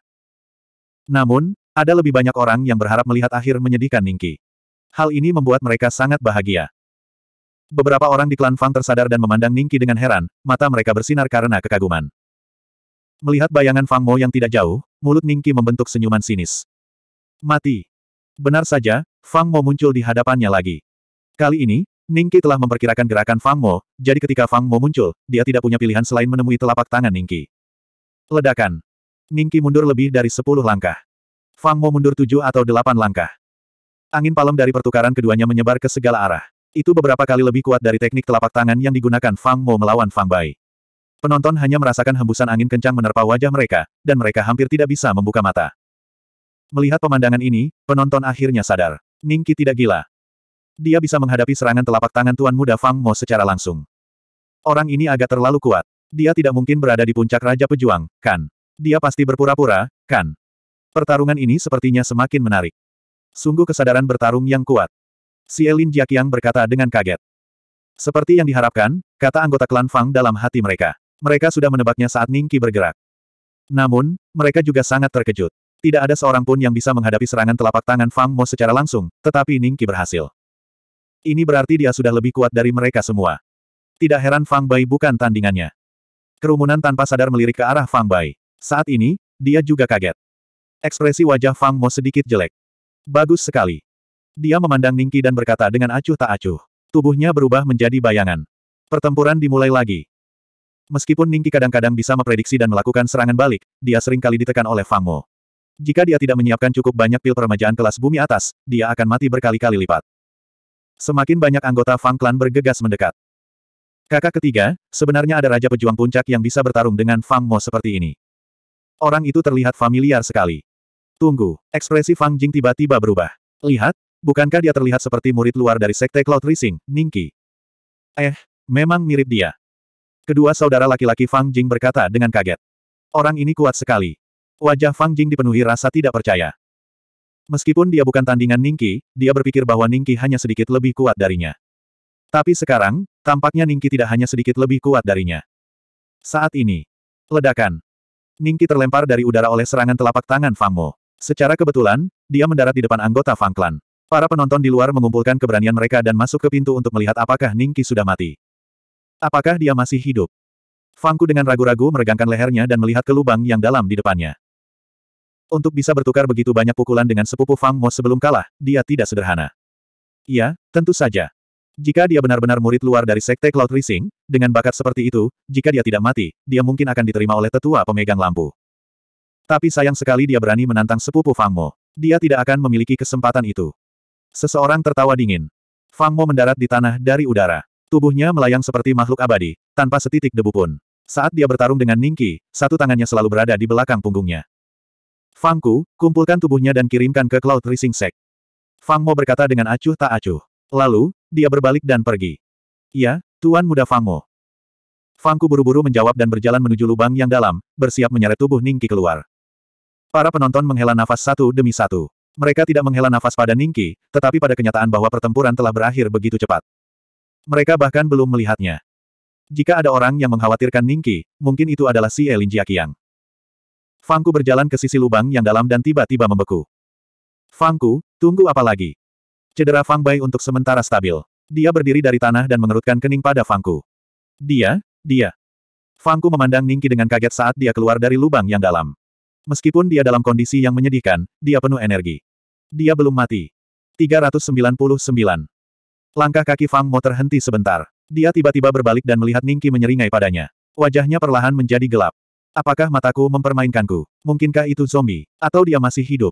Namun, ada lebih banyak orang yang berharap melihat akhir menyedihkan Ningki. Hal ini membuat mereka sangat bahagia. Beberapa orang di klan Fang tersadar dan memandang Ningki dengan heran, mata mereka bersinar karena kekaguman. Melihat bayangan Fang Mo yang tidak jauh, mulut Ningki membentuk senyuman sinis. Mati. Benar saja, Fang Mo muncul di hadapannya lagi. Kali ini, Ningki telah memperkirakan gerakan Fang Mo, jadi ketika Fang Mo muncul, dia tidak punya pilihan selain menemui telapak tangan Ningki. Ledakan. Ningki mundur lebih dari sepuluh langkah. Fang Mo mundur tujuh atau delapan langkah. Angin palem dari pertukaran keduanya menyebar ke segala arah. Itu beberapa kali lebih kuat dari teknik telapak tangan yang digunakan Fang Mo melawan Fang Bai. Penonton hanya merasakan hembusan angin kencang menerpa wajah mereka, dan mereka hampir tidak bisa membuka mata. Melihat pemandangan ini, penonton akhirnya sadar. Ningki tidak gila. Dia bisa menghadapi serangan telapak tangan Tuan Muda Fang Mo secara langsung. Orang ini agak terlalu kuat. Dia tidak mungkin berada di puncak Raja Pejuang, kan? Dia pasti berpura-pura, kan? Pertarungan ini sepertinya semakin menarik. Sungguh kesadaran bertarung yang kuat. Sielin Jiaqiang berkata dengan kaget. Seperti yang diharapkan, kata anggota klan Fang dalam hati mereka mereka sudah menebaknya saat Ningki bergerak. Namun, mereka juga sangat terkejut. Tidak ada seorang pun yang bisa menghadapi serangan telapak tangan Fang Mo secara langsung, tetapi Ningki berhasil. Ini berarti dia sudah lebih kuat dari mereka semua. Tidak heran Fang Bai bukan tandingannya. Kerumunan tanpa sadar melirik ke arah Fang Bai. Saat ini, dia juga kaget. Ekspresi wajah Fang Mo sedikit jelek. Bagus sekali. Dia memandang Ningki dan berkata dengan acuh tak acuh. Tubuhnya berubah menjadi bayangan. Pertempuran dimulai lagi. Meskipun Ningki kadang-kadang bisa memprediksi dan melakukan serangan balik, dia sering kali ditekan oleh Fang Mo. Jika dia tidak menyiapkan cukup banyak pil peremajaan kelas bumi atas, dia akan mati berkali-kali lipat. Semakin banyak anggota Fang Clan bergegas mendekat. Kakak ketiga, sebenarnya ada Raja Pejuang Puncak yang bisa bertarung dengan Fang Mo seperti ini. Orang itu terlihat familiar sekali. Tunggu, ekspresi Fang Jing tiba-tiba berubah. Lihat, bukankah dia terlihat seperti murid luar dari Sekte Cloud Rising, Ningki? Eh, memang mirip dia. Kedua saudara laki-laki Fang Jing berkata dengan kaget. Orang ini kuat sekali. Wajah Fang Jing dipenuhi rasa tidak percaya. Meskipun dia bukan tandingan Ningki, dia berpikir bahwa Ningki hanya sedikit lebih kuat darinya. Tapi sekarang, tampaknya Ningki tidak hanya sedikit lebih kuat darinya. Saat ini. Ledakan. Ningki terlempar dari udara oleh serangan telapak tangan Fang Mo. Secara kebetulan, dia mendarat di depan anggota Fang Clan. Para penonton di luar mengumpulkan keberanian mereka dan masuk ke pintu untuk melihat apakah Ningki sudah mati. Apakah dia masih hidup? Fangku dengan ragu-ragu meregangkan lehernya dan melihat ke lubang yang dalam di depannya. Untuk bisa bertukar begitu banyak pukulan dengan sepupu Fang Mo sebelum kalah, dia tidak sederhana. Iya, tentu saja. Jika dia benar-benar murid luar dari Sekte Cloud Rising, dengan bakat seperti itu, jika dia tidak mati, dia mungkin akan diterima oleh tetua pemegang lampu. Tapi sayang sekali dia berani menantang sepupu Fang Mo. Dia tidak akan memiliki kesempatan itu. Seseorang tertawa dingin. Fang Mo mendarat di tanah dari udara. Tubuhnya melayang seperti makhluk abadi, tanpa setitik debu pun. Saat dia bertarung dengan Ningki, satu tangannya selalu berada di belakang punggungnya. Fangku, kumpulkan tubuhnya dan kirimkan ke Cloud Rising Sect. Fang Mo berkata dengan acuh tak acuh. Lalu, dia berbalik dan pergi. Ya, Tuan Muda Fang Mo. Fangku buru-buru menjawab dan berjalan menuju lubang yang dalam, bersiap menyeret tubuh Ningki keluar. Para penonton menghela nafas satu demi satu. Mereka tidak menghela nafas pada Ningki, tetapi pada kenyataan bahwa pertempuran telah berakhir begitu cepat. Mereka bahkan belum melihatnya. Jika ada orang yang mengkhawatirkan Ningki, mungkin itu adalah si Elin Jiakiang. Fangku berjalan ke sisi lubang yang dalam dan tiba-tiba membeku. Fangku, tunggu apa lagi? Cedera Fang Bai untuk sementara stabil. Dia berdiri dari tanah dan mengerutkan kening pada Fangku. Dia, dia. Fangku memandang Ningki dengan kaget saat dia keluar dari lubang yang dalam. Meskipun dia dalam kondisi yang menyedihkan, dia penuh energi. Dia belum mati. 399. Langkah kaki Fang Mo terhenti sebentar. Dia tiba-tiba berbalik dan melihat Ningki menyeringai padanya. Wajahnya perlahan menjadi gelap. Apakah mataku mempermainkanku? Mungkinkah itu zombie? Atau dia masih hidup?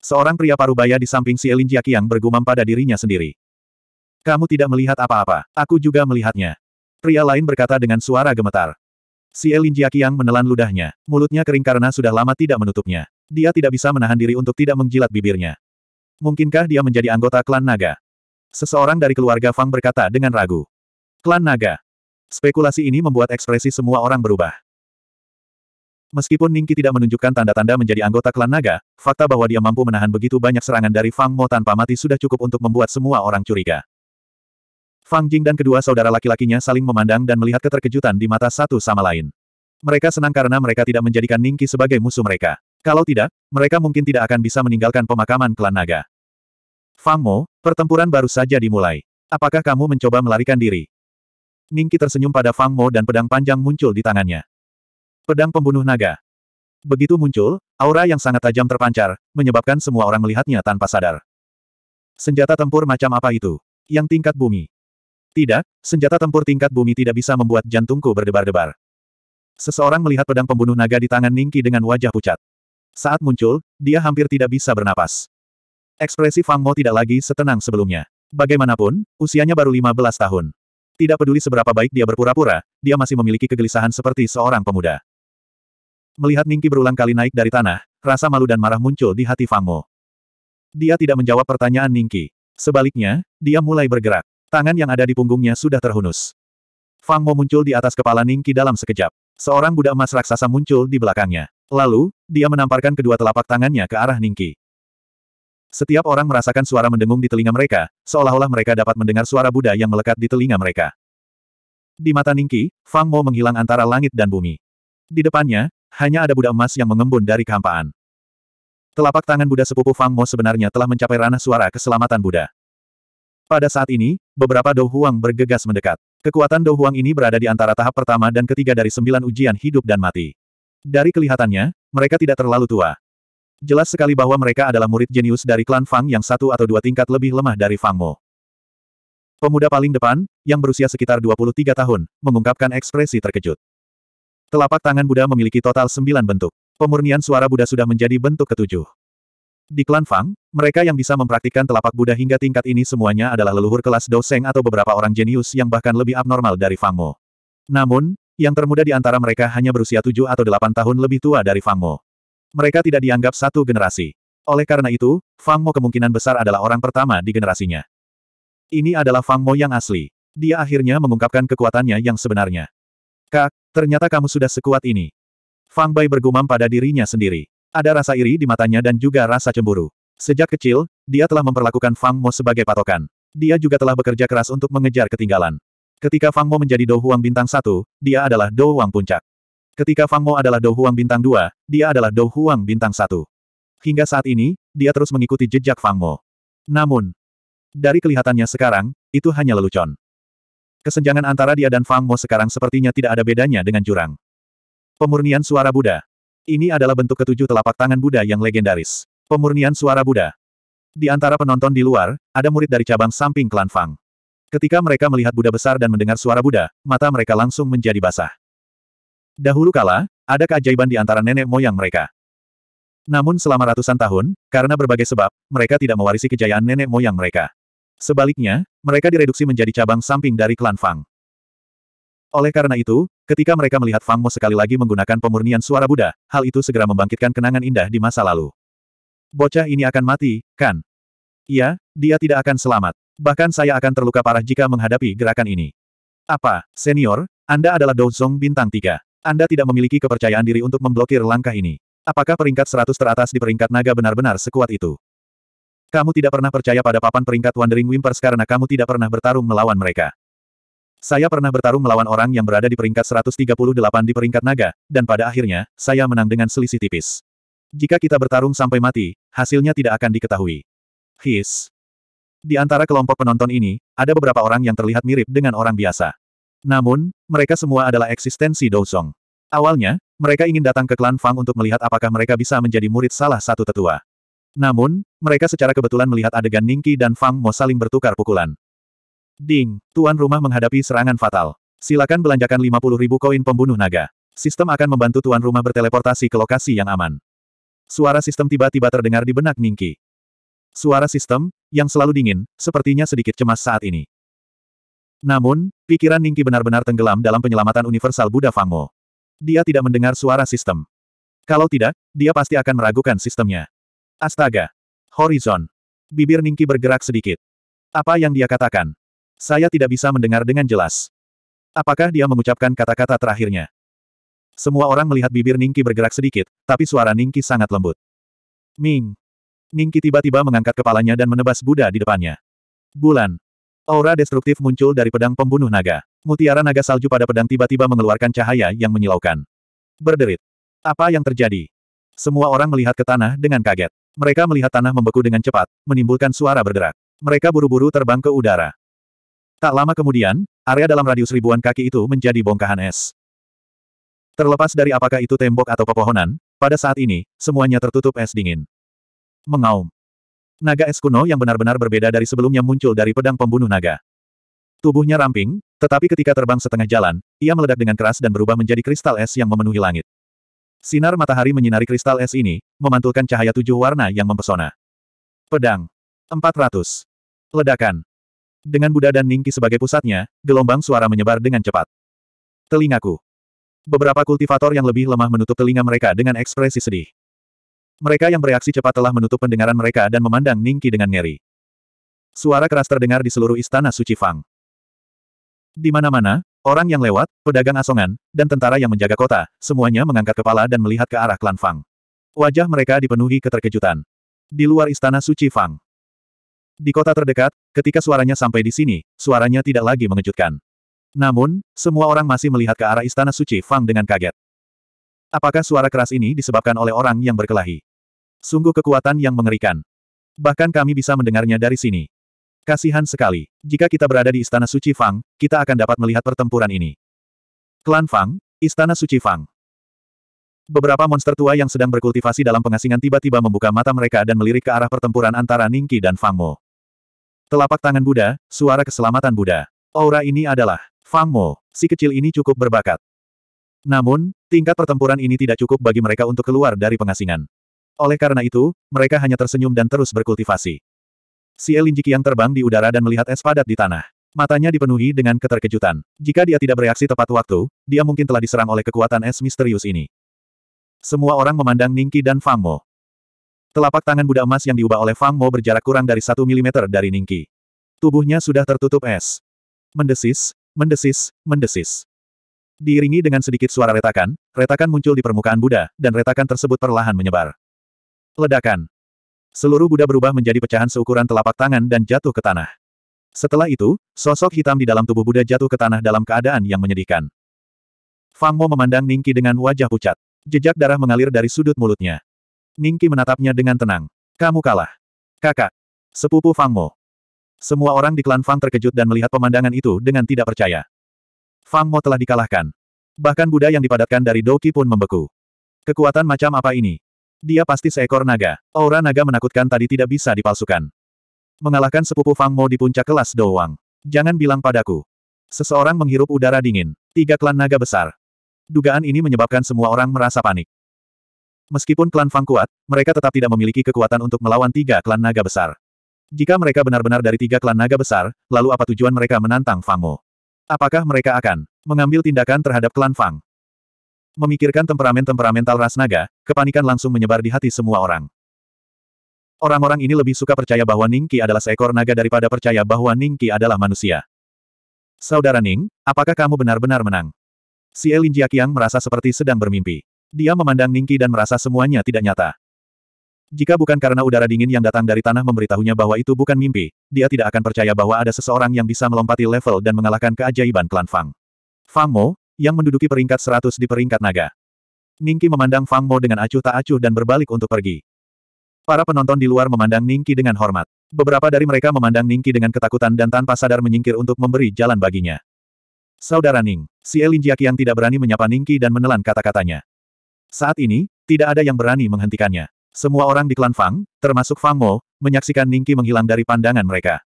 Seorang pria parubaya di samping si Elin Jiaki yang bergumam pada dirinya sendiri. Kamu tidak melihat apa-apa, aku juga melihatnya. Pria lain berkata dengan suara gemetar. Si Elin Jiaki yang menelan ludahnya, mulutnya kering karena sudah lama tidak menutupnya. Dia tidak bisa menahan diri untuk tidak menjilat bibirnya. Mungkinkah dia menjadi anggota klan naga? Seseorang dari keluarga Fang berkata dengan ragu. Klan Naga. Spekulasi ini membuat ekspresi semua orang berubah. Meskipun Ningki tidak menunjukkan tanda-tanda menjadi anggota klan naga, fakta bahwa dia mampu menahan begitu banyak serangan dari Fang Mo tanpa mati sudah cukup untuk membuat semua orang curiga. Fang Jing dan kedua saudara laki-lakinya saling memandang dan melihat keterkejutan di mata satu sama lain. Mereka senang karena mereka tidak menjadikan Ningki sebagai musuh mereka. Kalau tidak, mereka mungkin tidak akan bisa meninggalkan pemakaman klan naga. Famo, pertempuran baru saja dimulai. Apakah kamu mencoba melarikan diri? Ningki tersenyum pada Fang Mo dan pedang panjang muncul di tangannya. Pedang pembunuh naga. Begitu muncul, aura yang sangat tajam terpancar, menyebabkan semua orang melihatnya tanpa sadar. Senjata tempur macam apa itu? Yang tingkat bumi. Tidak, senjata tempur tingkat bumi tidak bisa membuat jantungku berdebar-debar. Seseorang melihat pedang pembunuh naga di tangan Ningki dengan wajah pucat. Saat muncul, dia hampir tidak bisa bernapas. Ekspresi Fang Mo tidak lagi setenang sebelumnya. Bagaimanapun, usianya baru 15 tahun. Tidak peduli seberapa baik dia berpura-pura, dia masih memiliki kegelisahan seperti seorang pemuda. Melihat Ningki berulang kali naik dari tanah, rasa malu dan marah muncul di hati Fang Mo. Dia tidak menjawab pertanyaan Ningki. Sebaliknya, dia mulai bergerak. Tangan yang ada di punggungnya sudah terhunus. Fang Mo muncul di atas kepala Ningki dalam sekejap. Seorang budak emas raksasa muncul di belakangnya. Lalu, dia menamparkan kedua telapak tangannya ke arah Ningki. Setiap orang merasakan suara mendengung di telinga mereka, seolah-olah mereka dapat mendengar suara Buddha yang melekat di telinga mereka. Di mata Ningki, Fang Mo menghilang antara langit dan bumi. Di depannya, hanya ada Buddha emas yang mengembun dari kehampaan. Telapak tangan Buddha sepupu Fang Mo sebenarnya telah mencapai ranah suara keselamatan Buddha. Pada saat ini, beberapa Dou Huang bergegas mendekat. Kekuatan Dou Huang ini berada di antara tahap pertama dan ketiga dari sembilan ujian hidup dan mati. Dari kelihatannya, mereka tidak terlalu tua, Jelas sekali bahwa mereka adalah murid jenius dari klan Fang yang satu atau dua tingkat lebih lemah dari Fang Mo. Pemuda paling depan, yang berusia sekitar 23 tahun, mengungkapkan ekspresi terkejut. Telapak tangan Buddha memiliki total sembilan bentuk. Pemurnian suara Buddha sudah menjadi bentuk ketujuh. Di klan Fang, mereka yang bisa mempraktikkan telapak Buddha hingga tingkat ini semuanya adalah leluhur kelas doseng atau beberapa orang jenius yang bahkan lebih abnormal dari Fang Mo. Namun, yang termuda di antara mereka hanya berusia tujuh atau delapan tahun lebih tua dari Fang Mo mereka tidak dianggap satu generasi. Oleh karena itu, Fang Mo kemungkinan besar adalah orang pertama di generasinya. Ini adalah Fang Mo yang asli. Dia akhirnya mengungkapkan kekuatannya yang sebenarnya. Kak, ternyata kamu sudah sekuat ini. Fang Bai bergumam pada dirinya sendiri. Ada rasa iri di matanya dan juga rasa cemburu. Sejak kecil, dia telah memperlakukan Fang Mo sebagai patokan. Dia juga telah bekerja keras untuk mengejar ketinggalan. Ketika Fang Mo menjadi Dou Huang bintang satu, dia adalah Dou Huang puncak. Ketika Fang Mo adalah Dou Huang bintang 2, dia adalah Dou Huang bintang 1. Hingga saat ini, dia terus mengikuti jejak Fang Mo. Namun, dari kelihatannya sekarang, itu hanya lelucon. Kesenjangan antara dia dan Fang Mo sekarang sepertinya tidak ada bedanya dengan jurang. Pemurnian suara Buddha. Ini adalah bentuk ketujuh telapak tangan Buddha yang legendaris. Pemurnian suara Buddha. Di antara penonton di luar, ada murid dari cabang samping klan Fang. Ketika mereka melihat Buddha besar dan mendengar suara Buddha, mata mereka langsung menjadi basah. Dahulu kala, ada keajaiban di antara nenek moyang mereka. Namun selama ratusan tahun, karena berbagai sebab, mereka tidak mewarisi kejayaan nenek moyang mereka. Sebaliknya, mereka direduksi menjadi cabang samping dari klan Fang. Oleh karena itu, ketika mereka melihat Fang Mo sekali lagi menggunakan pemurnian suara Buddha, hal itu segera membangkitkan kenangan indah di masa lalu. Bocah ini akan mati, kan? Iya, dia tidak akan selamat. Bahkan saya akan terluka parah jika menghadapi gerakan ini. Apa, senior, Anda adalah Zong bintang 3. Anda tidak memiliki kepercayaan diri untuk memblokir langkah ini. Apakah peringkat 100 teratas di peringkat naga benar-benar sekuat itu? Kamu tidak pernah percaya pada papan peringkat Wandering Wimpers karena kamu tidak pernah bertarung melawan mereka. Saya pernah bertarung melawan orang yang berada di peringkat 138 di peringkat naga, dan pada akhirnya, saya menang dengan selisih tipis. Jika kita bertarung sampai mati, hasilnya tidak akan diketahui. His. Di antara kelompok penonton ini, ada beberapa orang yang terlihat mirip dengan orang biasa. Namun, mereka semua adalah eksistensi Douzong. Awalnya, mereka ingin datang ke klan Fang untuk melihat apakah mereka bisa menjadi murid salah satu tetua. Namun, mereka secara kebetulan melihat adegan Ningki dan Fang Mo saling bertukar pukulan. Ding, tuan rumah menghadapi serangan fatal. Silakan belanjakan 50 ribu koin pembunuh naga. Sistem akan membantu tuan rumah berteleportasi ke lokasi yang aman. Suara sistem tiba-tiba terdengar di benak Ningki. Suara sistem, yang selalu dingin, sepertinya sedikit cemas saat ini. Namun, pikiran Ningki benar-benar tenggelam dalam penyelamatan universal Buddha Fangmo. Dia tidak mendengar suara sistem. Kalau tidak, dia pasti akan meragukan sistemnya. Astaga! Horizon! Bibir Ningki bergerak sedikit. Apa yang dia katakan? Saya tidak bisa mendengar dengan jelas. Apakah dia mengucapkan kata-kata terakhirnya? Semua orang melihat bibir Ningki bergerak sedikit, tapi suara Ningki sangat lembut. Ming! Ningki tiba-tiba mengangkat kepalanya dan menebas Buddha di depannya. Bulan. Aura destruktif muncul dari pedang pembunuh naga. Mutiara naga salju pada pedang tiba-tiba mengeluarkan cahaya yang menyilaukan. Berderit. Apa yang terjadi? Semua orang melihat ke tanah dengan kaget. Mereka melihat tanah membeku dengan cepat, menimbulkan suara berderak. Mereka buru-buru terbang ke udara. Tak lama kemudian, area dalam radius ribuan kaki itu menjadi bongkahan es. Terlepas dari apakah itu tembok atau pepohonan, pada saat ini, semuanya tertutup es dingin. Mengaum. Naga es kuno yang benar-benar berbeda dari sebelumnya muncul dari pedang pembunuh naga. Tubuhnya ramping, tetapi ketika terbang setengah jalan, ia meledak dengan keras dan berubah menjadi kristal es yang memenuhi langit. Sinar matahari menyinari kristal es ini, memantulkan cahaya tujuh warna yang mempesona. Pedang. 400. Ledakan. Dengan Buddha dan Ningki sebagai pusatnya, gelombang suara menyebar dengan cepat. Telingaku. Beberapa kultivator yang lebih lemah menutup telinga mereka dengan ekspresi sedih. Mereka yang bereaksi cepat telah menutup pendengaran mereka dan memandang Ningki dengan ngeri. Suara keras terdengar di seluruh istana Suci Fang. Di mana-mana, orang yang lewat, pedagang asongan, dan tentara yang menjaga kota, semuanya mengangkat kepala dan melihat ke arah klan Fang. Wajah mereka dipenuhi keterkejutan. Di luar istana Suci Fang. Di kota terdekat, ketika suaranya sampai di sini, suaranya tidak lagi mengejutkan. Namun, semua orang masih melihat ke arah istana Suci Fang dengan kaget. Apakah suara keras ini disebabkan oleh orang yang berkelahi? Sungguh kekuatan yang mengerikan. Bahkan kami bisa mendengarnya dari sini. Kasihan sekali. Jika kita berada di Istana Suci Fang, kita akan dapat melihat pertempuran ini. Klan Fang, Istana Suci Fang. Beberapa monster tua yang sedang berkultivasi dalam pengasingan tiba-tiba membuka mata mereka dan melirik ke arah pertempuran antara Ningki dan Fang Mo. Telapak tangan Buddha, suara keselamatan Buddha. Aura ini adalah Fang Mo, si kecil ini cukup berbakat. Namun, tingkat pertempuran ini tidak cukup bagi mereka untuk keluar dari pengasingan. Oleh karena itu, mereka hanya tersenyum dan terus berkultivasi. Si Elinjiki yang terbang di udara dan melihat es padat di tanah. Matanya dipenuhi dengan keterkejutan. Jika dia tidak bereaksi tepat waktu, dia mungkin telah diserang oleh kekuatan es misterius ini. Semua orang memandang Ningki dan Fang Mo. Telapak tangan Buddha emas yang diubah oleh Fang Mo berjarak kurang dari satu milimeter dari Ningki. Tubuhnya sudah tertutup es. Mendesis, mendesis, mendesis. Diiringi dengan sedikit suara retakan, retakan muncul di permukaan Buddha, dan retakan tersebut perlahan menyebar. Ledakan. Seluruh Buddha berubah menjadi pecahan seukuran telapak tangan dan jatuh ke tanah. Setelah itu, sosok hitam di dalam tubuh Buddha jatuh ke tanah dalam keadaan yang menyedihkan. Fang Mo memandang Ningki dengan wajah pucat. Jejak darah mengalir dari sudut mulutnya. Ningki menatapnya dengan tenang. Kamu kalah. Kakak. Sepupu Fang Mo. Semua orang di klan Fang terkejut dan melihat pemandangan itu dengan tidak percaya. Fang Mo telah dikalahkan. Bahkan Buddha yang dipadatkan dari Doki pun membeku. Kekuatan macam apa ini? Dia pasti seekor naga. Aura naga menakutkan tadi tidak bisa dipalsukan. Mengalahkan sepupu Fang Mo di puncak kelas Douwang. Jangan bilang padaku. Seseorang menghirup udara dingin. Tiga klan naga besar. Dugaan ini menyebabkan semua orang merasa panik. Meskipun klan Fang kuat, mereka tetap tidak memiliki kekuatan untuk melawan tiga klan naga besar. Jika mereka benar-benar dari tiga klan naga besar, lalu apa tujuan mereka menantang Fang Mo? Apakah mereka akan mengambil tindakan terhadap klan Fang? Memikirkan temperamen temperamental ras naga, kepanikan langsung menyebar di hati semua orang. Orang-orang ini lebih suka percaya bahwa Ningki adalah seekor naga daripada percaya bahwa Ningki adalah manusia. Saudara Ning, apakah kamu benar-benar menang? Si Elin Jiakiang merasa seperti sedang bermimpi. Dia memandang Ningki dan merasa semuanya tidak nyata. Jika bukan karena udara dingin yang datang dari tanah memberitahunya bahwa itu bukan mimpi, dia tidak akan percaya bahwa ada seseorang yang bisa melompati level dan mengalahkan keajaiban klan Fang. Fang Mo, yang menduduki peringkat 100 di peringkat naga. Ningki memandang Fang Mo dengan acuh tak acuh dan berbalik untuk pergi. Para penonton di luar memandang Ningki dengan hormat. Beberapa dari mereka memandang Ningki dengan ketakutan dan tanpa sadar menyingkir untuk memberi jalan baginya. Saudara Ning, si Elin yang tidak berani menyapa Ningki dan menelan kata-katanya. Saat ini, tidak ada yang berani menghentikannya. Semua orang di klan Fang, termasuk Fang Mo, menyaksikan Ningki menghilang dari pandangan mereka.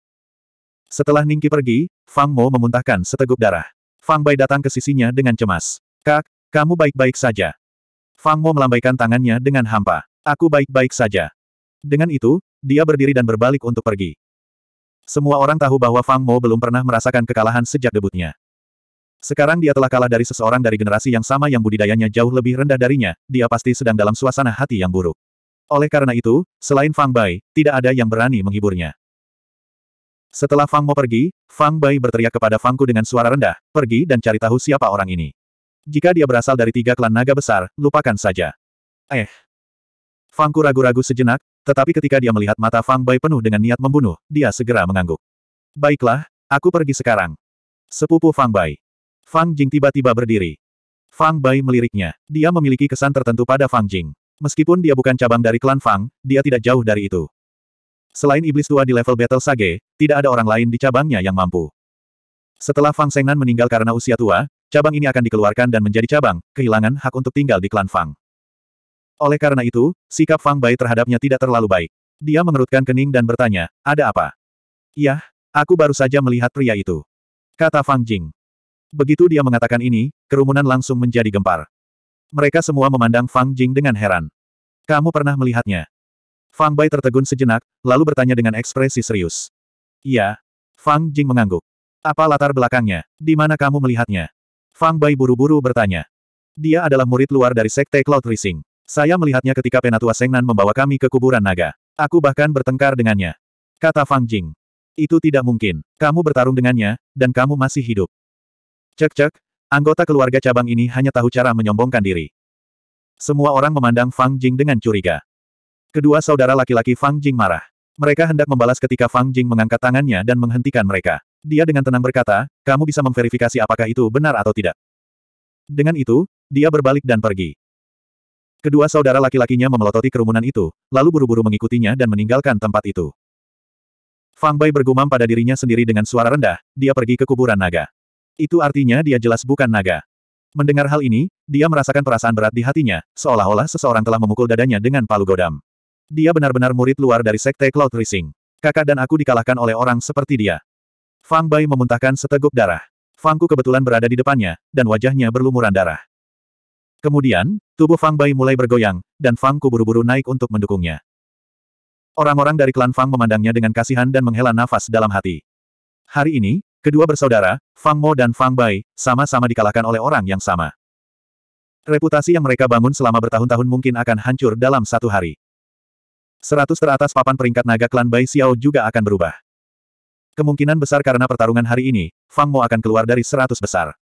Setelah Ningki pergi, Fang Mo memuntahkan seteguk darah. Fang Bai datang ke sisinya dengan cemas. Kak, kamu baik-baik saja. Fang Mo melambaikan tangannya dengan hampa. Aku baik-baik saja. Dengan itu, dia berdiri dan berbalik untuk pergi. Semua orang tahu bahwa Fang Mo belum pernah merasakan kekalahan sejak debutnya. Sekarang dia telah kalah dari seseorang dari generasi yang sama yang budidayanya jauh lebih rendah darinya, dia pasti sedang dalam suasana hati yang buruk. Oleh karena itu, selain Fang Bai, tidak ada yang berani menghiburnya. Setelah Fang Mo pergi, Fang Bai berteriak kepada Fangku dengan suara rendah, pergi dan cari tahu siapa orang ini. Jika dia berasal dari tiga klan naga besar, lupakan saja. Eh. Fangku ragu-ragu sejenak, tetapi ketika dia melihat mata Fang Bai penuh dengan niat membunuh, dia segera mengangguk. Baiklah, aku pergi sekarang. Sepupu Fang Bai. Fang Jing tiba-tiba berdiri. Fang Bai meliriknya. Dia memiliki kesan tertentu pada Fang Jing. Meskipun dia bukan cabang dari klan Fang, dia tidak jauh dari itu. Selain iblis tua di level Battle Sage, tidak ada orang lain di cabangnya yang mampu. Setelah Fang Sengnan meninggal karena usia tua, cabang ini akan dikeluarkan dan menjadi cabang, kehilangan hak untuk tinggal di klan Fang. Oleh karena itu, sikap Fang Bai terhadapnya tidak terlalu baik. Dia mengerutkan kening dan bertanya, ada apa? Yah, aku baru saja melihat pria itu. Kata Fang Jing. Begitu dia mengatakan ini, kerumunan langsung menjadi gempar. Mereka semua memandang Fang Jing dengan heran. Kamu pernah melihatnya? Fang Bai tertegun sejenak, lalu bertanya dengan ekspresi serius. Iya. Fang Jing mengangguk. Apa latar belakangnya? Di mana kamu melihatnya? Fang Bai buru-buru bertanya. Dia adalah murid luar dari Sekte Cloud Rising. Saya melihatnya ketika Penatua Sengnan membawa kami ke kuburan naga. Aku bahkan bertengkar dengannya. Kata Fang Jing. Itu tidak mungkin. Kamu bertarung dengannya, dan kamu masih hidup. Cek-cek, anggota keluarga cabang ini hanya tahu cara menyombongkan diri. Semua orang memandang Fang Jing dengan curiga. Kedua saudara laki-laki Fang Jing marah. Mereka hendak membalas ketika Fang Jing mengangkat tangannya dan menghentikan mereka. Dia dengan tenang berkata, kamu bisa memverifikasi apakah itu benar atau tidak. Dengan itu, dia berbalik dan pergi. Kedua saudara laki-lakinya memelototi kerumunan itu, lalu buru-buru mengikutinya dan meninggalkan tempat itu. Fang Bai bergumam pada dirinya sendiri dengan suara rendah, dia pergi ke kuburan naga. Itu artinya dia jelas bukan naga. Mendengar hal ini, dia merasakan perasaan berat di hatinya, seolah-olah seseorang telah memukul dadanya dengan palu godam. Dia benar-benar murid luar dari Sekte Cloud Rising. Kakak dan aku dikalahkan oleh orang seperti dia. Fang Bai memuntahkan seteguk darah. Fangku kebetulan berada di depannya, dan wajahnya berlumuran darah. Kemudian, tubuh Fang Bai mulai bergoyang, dan Fangku buru-buru naik untuk mendukungnya. Orang-orang dari klan Fang memandangnya dengan kasihan dan menghela nafas dalam hati. Hari ini, kedua bersaudara, Fang Mo dan Fang Bai, sama-sama dikalahkan oleh orang yang sama. Reputasi yang mereka bangun selama bertahun-tahun mungkin akan hancur dalam satu hari. Seratus teratas papan peringkat naga klan Bai Xiao juga akan berubah. Kemungkinan besar karena pertarungan hari ini, Fang Mo akan keluar dari seratus besar.